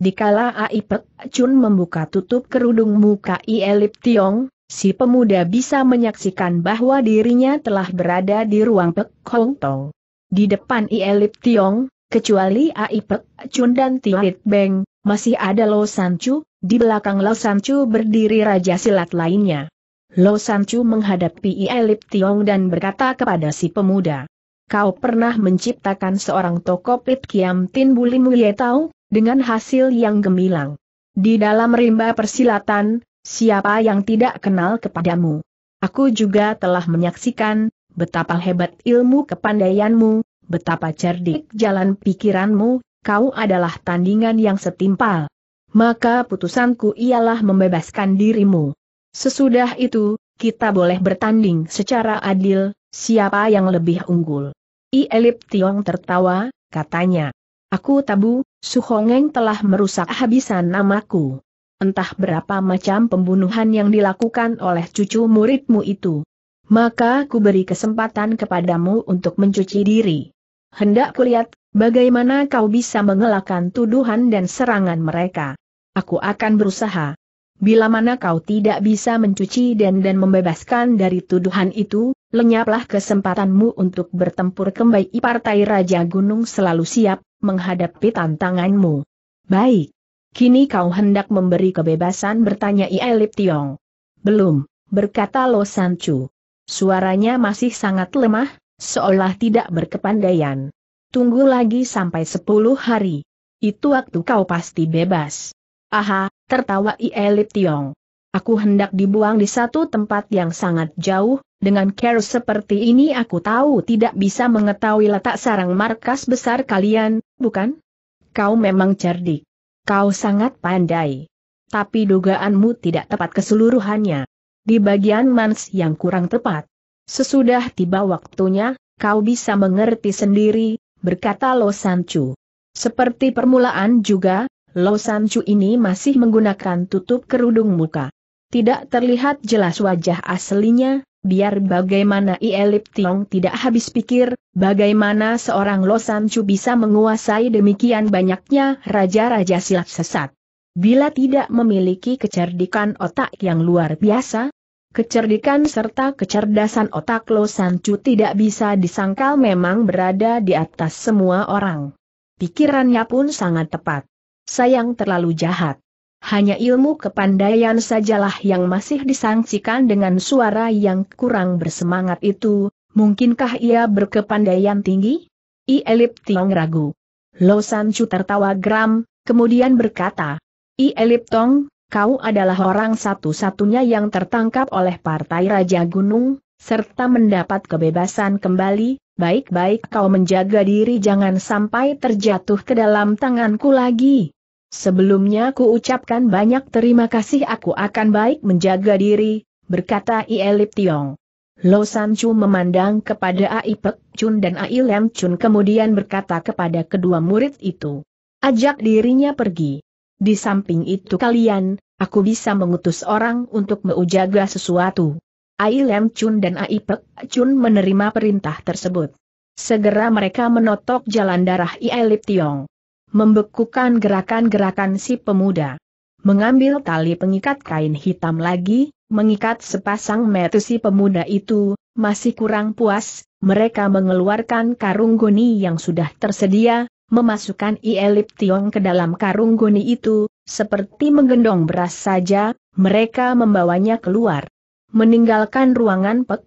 Dikala Aipek Chun membuka tutup kerudung muka I Elip Tiong, si pemuda bisa menyaksikan bahwa dirinya telah berada di ruang Pek Hong Tong. Di depan Ielip Tiong, kecuali Ai Pek Chun dan Tilit Beng, masih ada Lo Chu, di belakang Lo Chu berdiri Raja Silat lainnya. Lo Chu menghadapi Ielip Tiong dan berkata kepada si pemuda. Kau pernah menciptakan seorang toko Pit Kiam Tin Bulimu Ye Tau, dengan hasil yang gemilang. Di dalam rimba persilatan, Siapa yang tidak kenal kepadamu? Aku juga telah menyaksikan, betapa hebat ilmu kepandaianmu, betapa cerdik jalan pikiranmu, kau adalah tandingan yang setimpal. Maka putusanku ialah membebaskan dirimu. Sesudah itu, kita boleh bertanding secara adil, siapa yang lebih unggul. I Elip Tiong tertawa, katanya. Aku tabu, Suhongeng telah merusak habisan namaku entah berapa macam pembunuhan yang dilakukan oleh cucu muridmu itu. Maka ku beri kesempatan kepadamu untuk mencuci diri. Hendak kulihat, bagaimana kau bisa mengelakkan tuduhan dan serangan mereka. Aku akan berusaha. Bila mana kau tidak bisa mencuci dan dan membebaskan dari tuduhan itu, lenyaplah kesempatanmu untuk bertempur kembali partai Raja Gunung selalu siap, menghadapi tantanganmu. Baik. Kini kau hendak memberi kebebasan bertanya Ielip iya, Tiong. Belum, berkata Lo Sanchu. Suaranya masih sangat lemah, seolah tidak berkepandaian. Tunggu lagi sampai sepuluh hari. Itu waktu kau pasti bebas. Aha, tertawa Ielip iya, Tiong. Aku hendak dibuang di satu tempat yang sangat jauh, dengan care seperti ini aku tahu tidak bisa mengetahui letak sarang markas besar kalian, bukan? Kau memang cerdik. Kau sangat pandai. Tapi dugaanmu tidak tepat keseluruhannya. Di bagian mans yang kurang tepat. Sesudah tiba waktunya, kau bisa mengerti sendiri, berkata Lo Sanchu. Seperti permulaan juga, Lo Sanchu ini masih menggunakan tutup kerudung muka. Tidak terlihat jelas wajah aslinya, biar bagaimana Ielip Tiong tidak habis pikir, bagaimana seorang Losan Chu bisa menguasai demikian banyaknya raja-raja silat sesat. Bila tidak memiliki kecerdikan otak yang luar biasa, kecerdikan serta kecerdasan otak Losan Chu tidak bisa disangkal memang berada di atas semua orang. Pikirannya pun sangat tepat. Sayang terlalu jahat. Hanya ilmu kepandaian sajalah yang masih disangsikan dengan suara yang kurang bersemangat itu, mungkinkah ia berkepandaian tinggi? I Elip Tiong ragu. Lo Sanchu tertawa geram, kemudian berkata, I Elip Tong, kau adalah orang satu-satunya yang tertangkap oleh Partai Raja Gunung, serta mendapat kebebasan kembali, baik-baik kau menjaga diri jangan sampai terjatuh ke dalam tanganku lagi. Sebelumnya ku ucapkan banyak terima kasih aku akan baik menjaga diri, berkata Ielip Tiong. Lo San Chu memandang kepada Ai Pek Chun dan Ai Lem Chun kemudian berkata kepada kedua murid itu. Ajak dirinya pergi. Di samping itu kalian, aku bisa mengutus orang untuk menjaga sesuatu. Ai Lem Chun dan Ai Pek Chun menerima perintah tersebut. Segera mereka menotok jalan darah Ielip Tiong membekukan gerakan-gerakan si pemuda. Mengambil tali pengikat kain hitam lagi, mengikat sepasang metu si pemuda itu, masih kurang puas, mereka mengeluarkan karung goni yang sudah tersedia, memasukkan Ielip Tiong ke dalam karung goni itu, seperti menggendong beras saja, mereka membawanya keluar. Meninggalkan ruangan Pek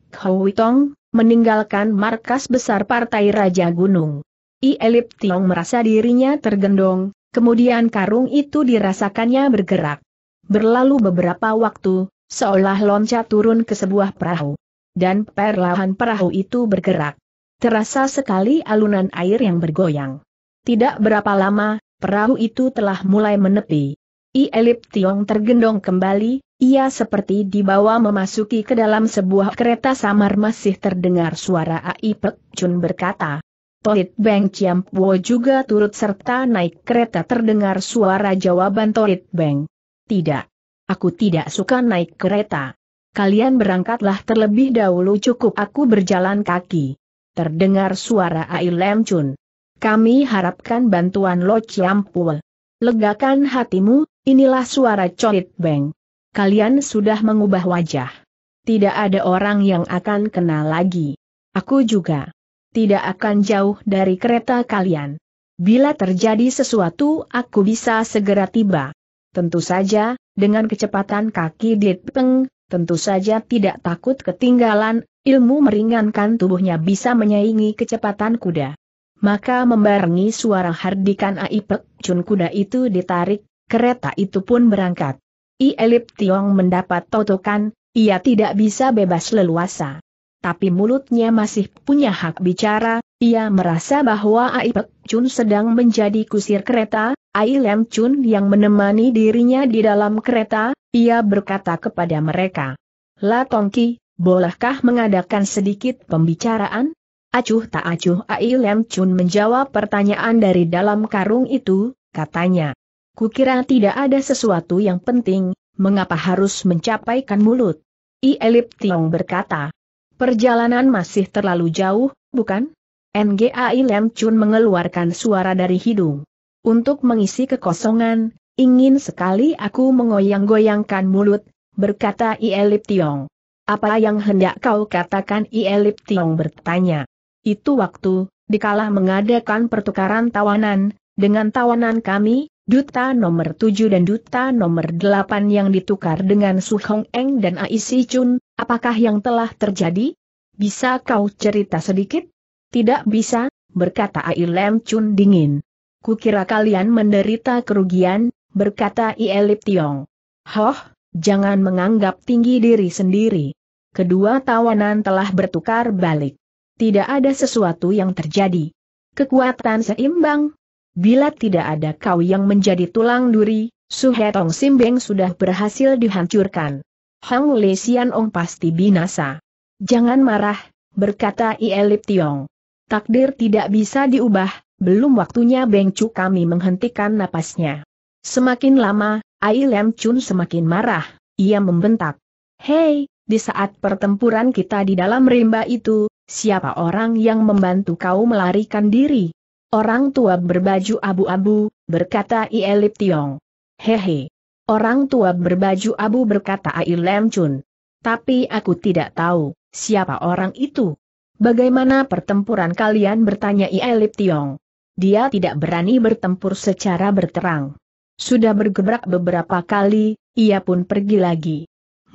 tong, meninggalkan markas besar Partai Raja Gunung. I Elip Tiong merasa dirinya tergendong, kemudian karung itu dirasakannya bergerak. Berlalu beberapa waktu, seolah loncat turun ke sebuah perahu. Dan perlahan perahu itu bergerak. Terasa sekali alunan air yang bergoyang. Tidak berapa lama, perahu itu telah mulai menepi. I Elip Tiong tergendong kembali, ia seperti dibawa memasuki ke dalam sebuah kereta samar masih terdengar suara Ai Chun berkata, Toit Beng Chiam Puo juga turut serta naik kereta terdengar suara jawaban Toit Beng. Tidak. Aku tidak suka naik kereta. Kalian berangkatlah terlebih dahulu cukup aku berjalan kaki. Terdengar suara air Chun. Kami harapkan bantuan Lo Chiam Puo. Legakan hatimu, inilah suara Toit Beng. Kalian sudah mengubah wajah. Tidak ada orang yang akan kenal lagi. Aku juga tidak akan jauh dari kereta kalian. Bila terjadi sesuatu aku bisa segera tiba. Tentu saja, dengan kecepatan kaki Ditpeng, tentu saja tidak takut ketinggalan, ilmu meringankan tubuhnya bisa menyaingi kecepatan kuda. Maka membarengi suara hardikan Aipek cun kuda itu ditarik, kereta itu pun berangkat. I Elip Tiong mendapat totokan, ia tidak bisa bebas leluasa tapi mulutnya masih punya hak bicara, ia merasa bahwa Ai Chun sedang menjadi kusir kereta, Ai Chun yang menemani dirinya di dalam kereta, ia berkata kepada mereka. La Tongki, bolehkah mengadakan sedikit pembicaraan? Acuh tak acuh Ai Chun menjawab pertanyaan dari dalam karung itu, katanya. Kukira tidak ada sesuatu yang penting, mengapa harus mencapaikan mulut? I Elip Tiong berkata, Perjalanan masih terlalu jauh, bukan? NGAI Lem Chun mengeluarkan suara dari hidung. Untuk mengisi kekosongan, ingin sekali aku mengoyang-goyangkan mulut, berkata Ielip Tiong. Apa yang hendak kau katakan Ielip Tiong bertanya. Itu waktu, dikalah mengadakan pertukaran tawanan, dengan tawanan kami, Duta nomor 7 dan Duta nomor 8 yang ditukar dengan Su Hong Eng dan Aisi Chun, Apakah yang telah terjadi? Bisa kau cerita sedikit? Tidak bisa, berkata Ailem Chun dingin. Kukira kalian menderita kerugian, berkata Ielip Tiong. Hoh, jangan menganggap tinggi diri sendiri. Kedua tawanan telah bertukar balik. Tidak ada sesuatu yang terjadi. Kekuatan seimbang. Bila tidak ada kau yang menjadi tulang duri, Suhetong Simbeng sudah berhasil dihancurkan. Hang Li Ong pasti binasa. Jangan marah, berkata Ielip Tiong. Takdir tidak bisa diubah, belum waktunya Beng Cu kami menghentikan napasnya. Semakin lama, Ai Lem Chun semakin marah, ia membentak. Hei, di saat pertempuran kita di dalam rimba itu, siapa orang yang membantu kau melarikan diri? Orang tua berbaju abu-abu, berkata Ielip Tiong. Hehe. Orang tua berbaju abu berkata Ai Lam Chun. Tapi aku tidak tahu, siapa orang itu? Bagaimana pertempuran kalian bertanya Ia Lip Tiong? Dia tidak berani bertempur secara berterang. Sudah bergebrak beberapa kali, ia pun pergi lagi.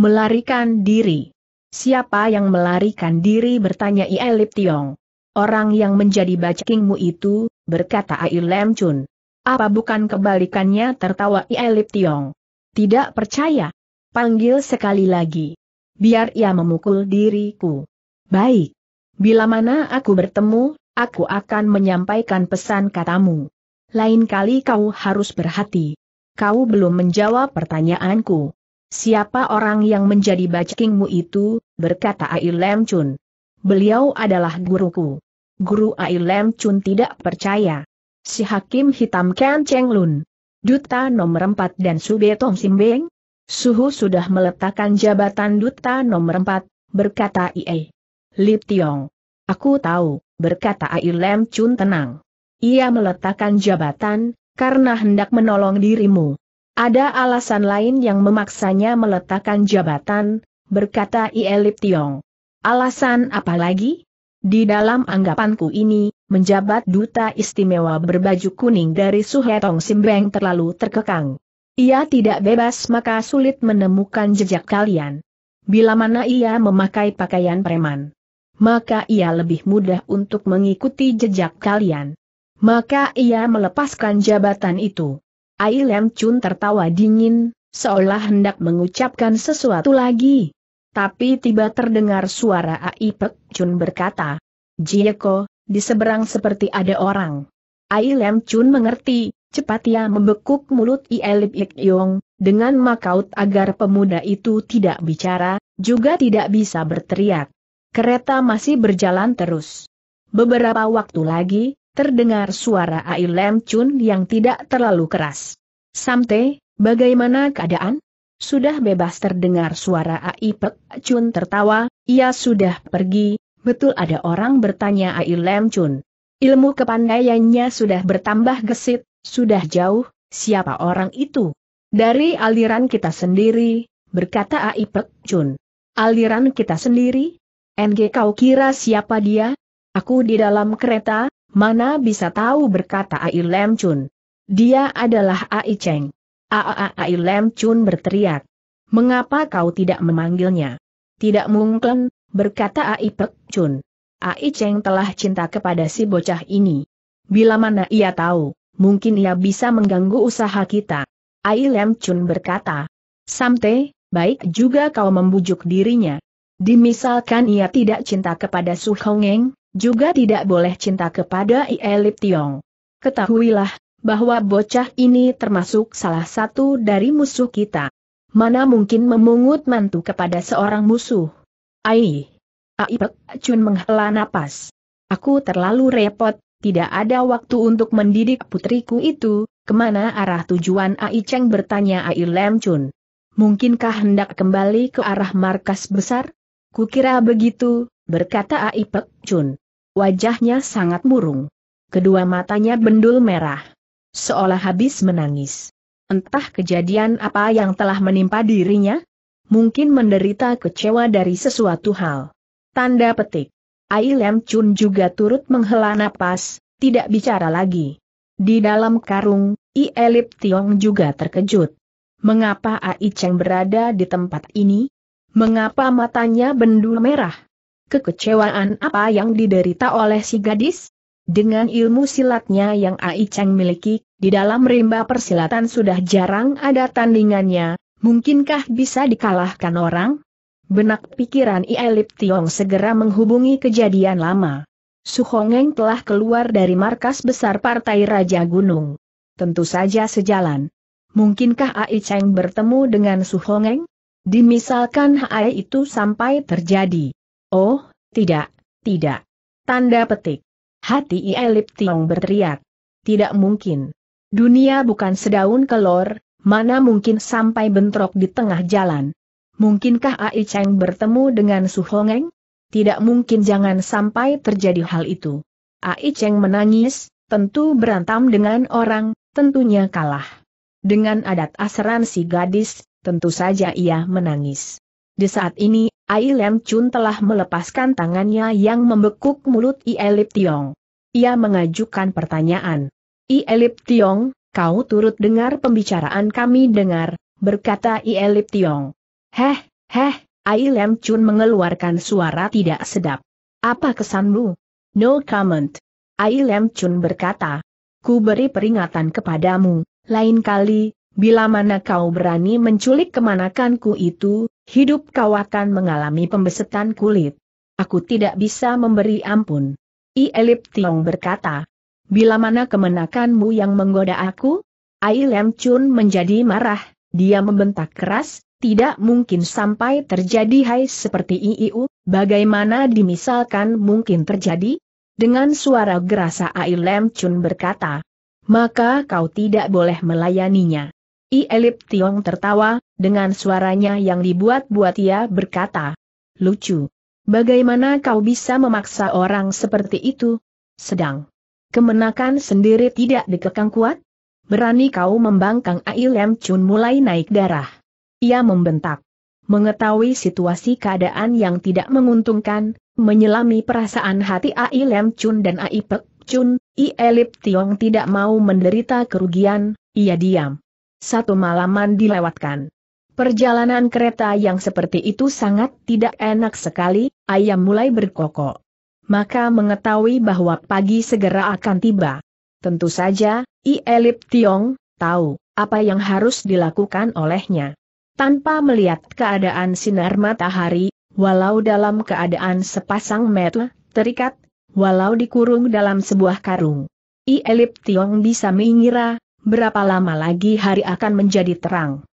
Melarikan diri. Siapa yang melarikan diri bertanya Ia Lip Tiong. Orang yang menjadi bacakingmu itu, berkata Ai Lam Chun. Apa bukan kebalikannya tertawa Ia Lip Tiong. Tidak percaya. Panggil sekali lagi. Biar ia memukul diriku. Baik. Bila mana aku bertemu, aku akan menyampaikan pesan katamu. Lain kali kau harus berhati. Kau belum menjawab pertanyaanku. Siapa orang yang menjadi backingmu itu, berkata Ail Lem Chun. Beliau adalah guruku. Guru Ail Lem Chun tidak percaya. Si Hakim Hitam Ken Cheng Lun. Duta nomor 4 dan Tong Simbeng? Suhu sudah meletakkan jabatan Duta nomor 4, berkata Ie. Lip Tiong. Aku tahu, berkata Ai Lem Chun tenang. Ia meletakkan jabatan, karena hendak menolong dirimu. Ada alasan lain yang memaksanya meletakkan jabatan, berkata Ie Lip Tiong. Alasan apa lagi? Di dalam anggapanku ini, menjabat duta istimewa berbaju kuning dari Suhetong Simbeng terlalu terkekang. Ia tidak bebas maka sulit menemukan jejak kalian. Bila mana ia memakai pakaian preman, maka ia lebih mudah untuk mengikuti jejak kalian. Maka ia melepaskan jabatan itu. Ai Lem Chun tertawa dingin, seolah hendak mengucapkan sesuatu lagi. Tapi tiba terdengar suara Ai Pek Chun berkata, Jieko, di seberang seperti ada orang. Ai Lem Chun mengerti, cepat ia membekuk mulut Ielip Ik Yong, dengan makaut agar pemuda itu tidak bicara, juga tidak bisa berteriak. Kereta masih berjalan terus. Beberapa waktu lagi, terdengar suara Ai Lem Chun yang tidak terlalu keras. Samte, bagaimana keadaan? Sudah bebas terdengar suara Ai Pek Chun tertawa, ia sudah pergi, betul ada orang bertanya Ai Lem Chun. Ilmu kepandaiannya sudah bertambah gesit, sudah jauh, siapa orang itu? Dari aliran kita sendiri, berkata Ai Pek Chun. Aliran kita sendiri? NG kau kira siapa dia? Aku di dalam kereta, mana bisa tahu berkata Ai Lem Chun. Dia adalah Ai Cheng. Aaai Lem Chun berteriak. Mengapa kau tidak memanggilnya? Tidak mungkin, berkata Ai Pek Chun. Ai Cheng telah cinta kepada si bocah ini. Bila mana ia tahu, mungkin ia bisa mengganggu usaha kita. Ai Lem Chun berkata. Samte, baik juga kau membujuk dirinya. Dimisalkan ia tidak cinta kepada Su Hongeng, juga tidak boleh cinta kepada Ielip Tiong. Ketahuilah, bahwa bocah ini termasuk salah satu dari musuh kita. Mana mungkin memungut mantu kepada seorang musuh? Ai. Ai Pek Chun menghela napas. Aku terlalu repot, tidak ada waktu untuk mendidik putriku itu, kemana arah tujuan Ai Cheng bertanya Ai Lem Chun. Mungkinkah hendak kembali ke arah markas besar? Kukira begitu, berkata Ai Pek Chun. Wajahnya sangat murung. Kedua matanya bendul merah seolah habis menangis. Entah kejadian apa yang telah menimpa dirinya, mungkin menderita kecewa dari sesuatu hal. Tanda petik. Ai Lem Chun juga turut menghela napas, tidak bicara lagi. Di dalam karung, I Elip Tiong juga terkejut. Mengapa Ai Cheng berada di tempat ini? Mengapa matanya bendul merah? Kekecewaan apa yang diderita oleh si gadis? Dengan ilmu silatnya yang Ai Cheng miliki, di dalam rimba persilatan sudah jarang ada tandingannya, mungkinkah bisa dikalahkan orang? Benak pikiran Ielip Tiong segera menghubungi kejadian lama. Suhongeng telah keluar dari markas besar Partai Raja Gunung. Tentu saja sejalan. Mungkinkah Ai Cheng bertemu dengan Suhongeng? Dimisalkan Hai itu sampai terjadi. Oh, tidak, tidak. Tanda petik. Hati Ielip Tiong berteriak. Tidak mungkin. Dunia bukan sedaun kelor, mana mungkin sampai bentrok di tengah jalan. Mungkinkah Ai Cheng bertemu dengan Su Hongeng? Tidak mungkin jangan sampai terjadi hal itu. Ai Cheng menangis, tentu berantam dengan orang, tentunya kalah. Dengan adat asuransi gadis, tentu saja ia menangis. Di saat ini Ai Lem Chun telah melepaskan tangannya yang membekuk mulut I Elip Tiong. Ia mengajukan pertanyaan. I Elip Tiong, kau turut dengar pembicaraan kami dengar, berkata I Elip Tiong. Heh, heh, Ai Lem Chun mengeluarkan suara tidak sedap. Apa kesanmu? No comment. Ai Lem Chun berkata. Ku beri peringatan kepadamu, lain kali, bila mana kau berani menculik kemanakanku itu, Hidup kau akan mengalami pembesetan kulit. Aku tidak bisa memberi ampun. I Elip Tiong berkata, Bila mana kemenakanmu yang menggoda aku? Ai Lem Chun menjadi marah, dia membentak keras, tidak mungkin sampai terjadi hai seperti IIU, bagaimana dimisalkan mungkin terjadi? Dengan suara gerasa Ai Lem Chun berkata, Maka kau tidak boleh melayaninya. I Elip Tiong tertawa, dengan suaranya yang dibuat-buat ia berkata, Lucu. Bagaimana kau bisa memaksa orang seperti itu? Sedang. Kemenakan sendiri tidak dikekang kuat? Berani kau membangkang Ailem Chun mulai naik darah. Ia membentak. Mengetahui situasi keadaan yang tidak menguntungkan, menyelami perasaan hati Ailem Chun dan Aipek Chun, Ielip Tiong tidak mau menderita kerugian, ia diam. Satu malaman dilewatkan. Perjalanan kereta yang seperti itu sangat tidak enak sekali, ayam mulai berkokok. Maka mengetahui bahwa pagi segera akan tiba. Tentu saja, I Elip Tiong, tahu, apa yang harus dilakukan olehnya. Tanpa melihat keadaan sinar matahari, walau dalam keadaan sepasang metel, terikat, walau dikurung dalam sebuah karung. I Elip Tiong bisa mengira, berapa lama lagi hari akan menjadi terang.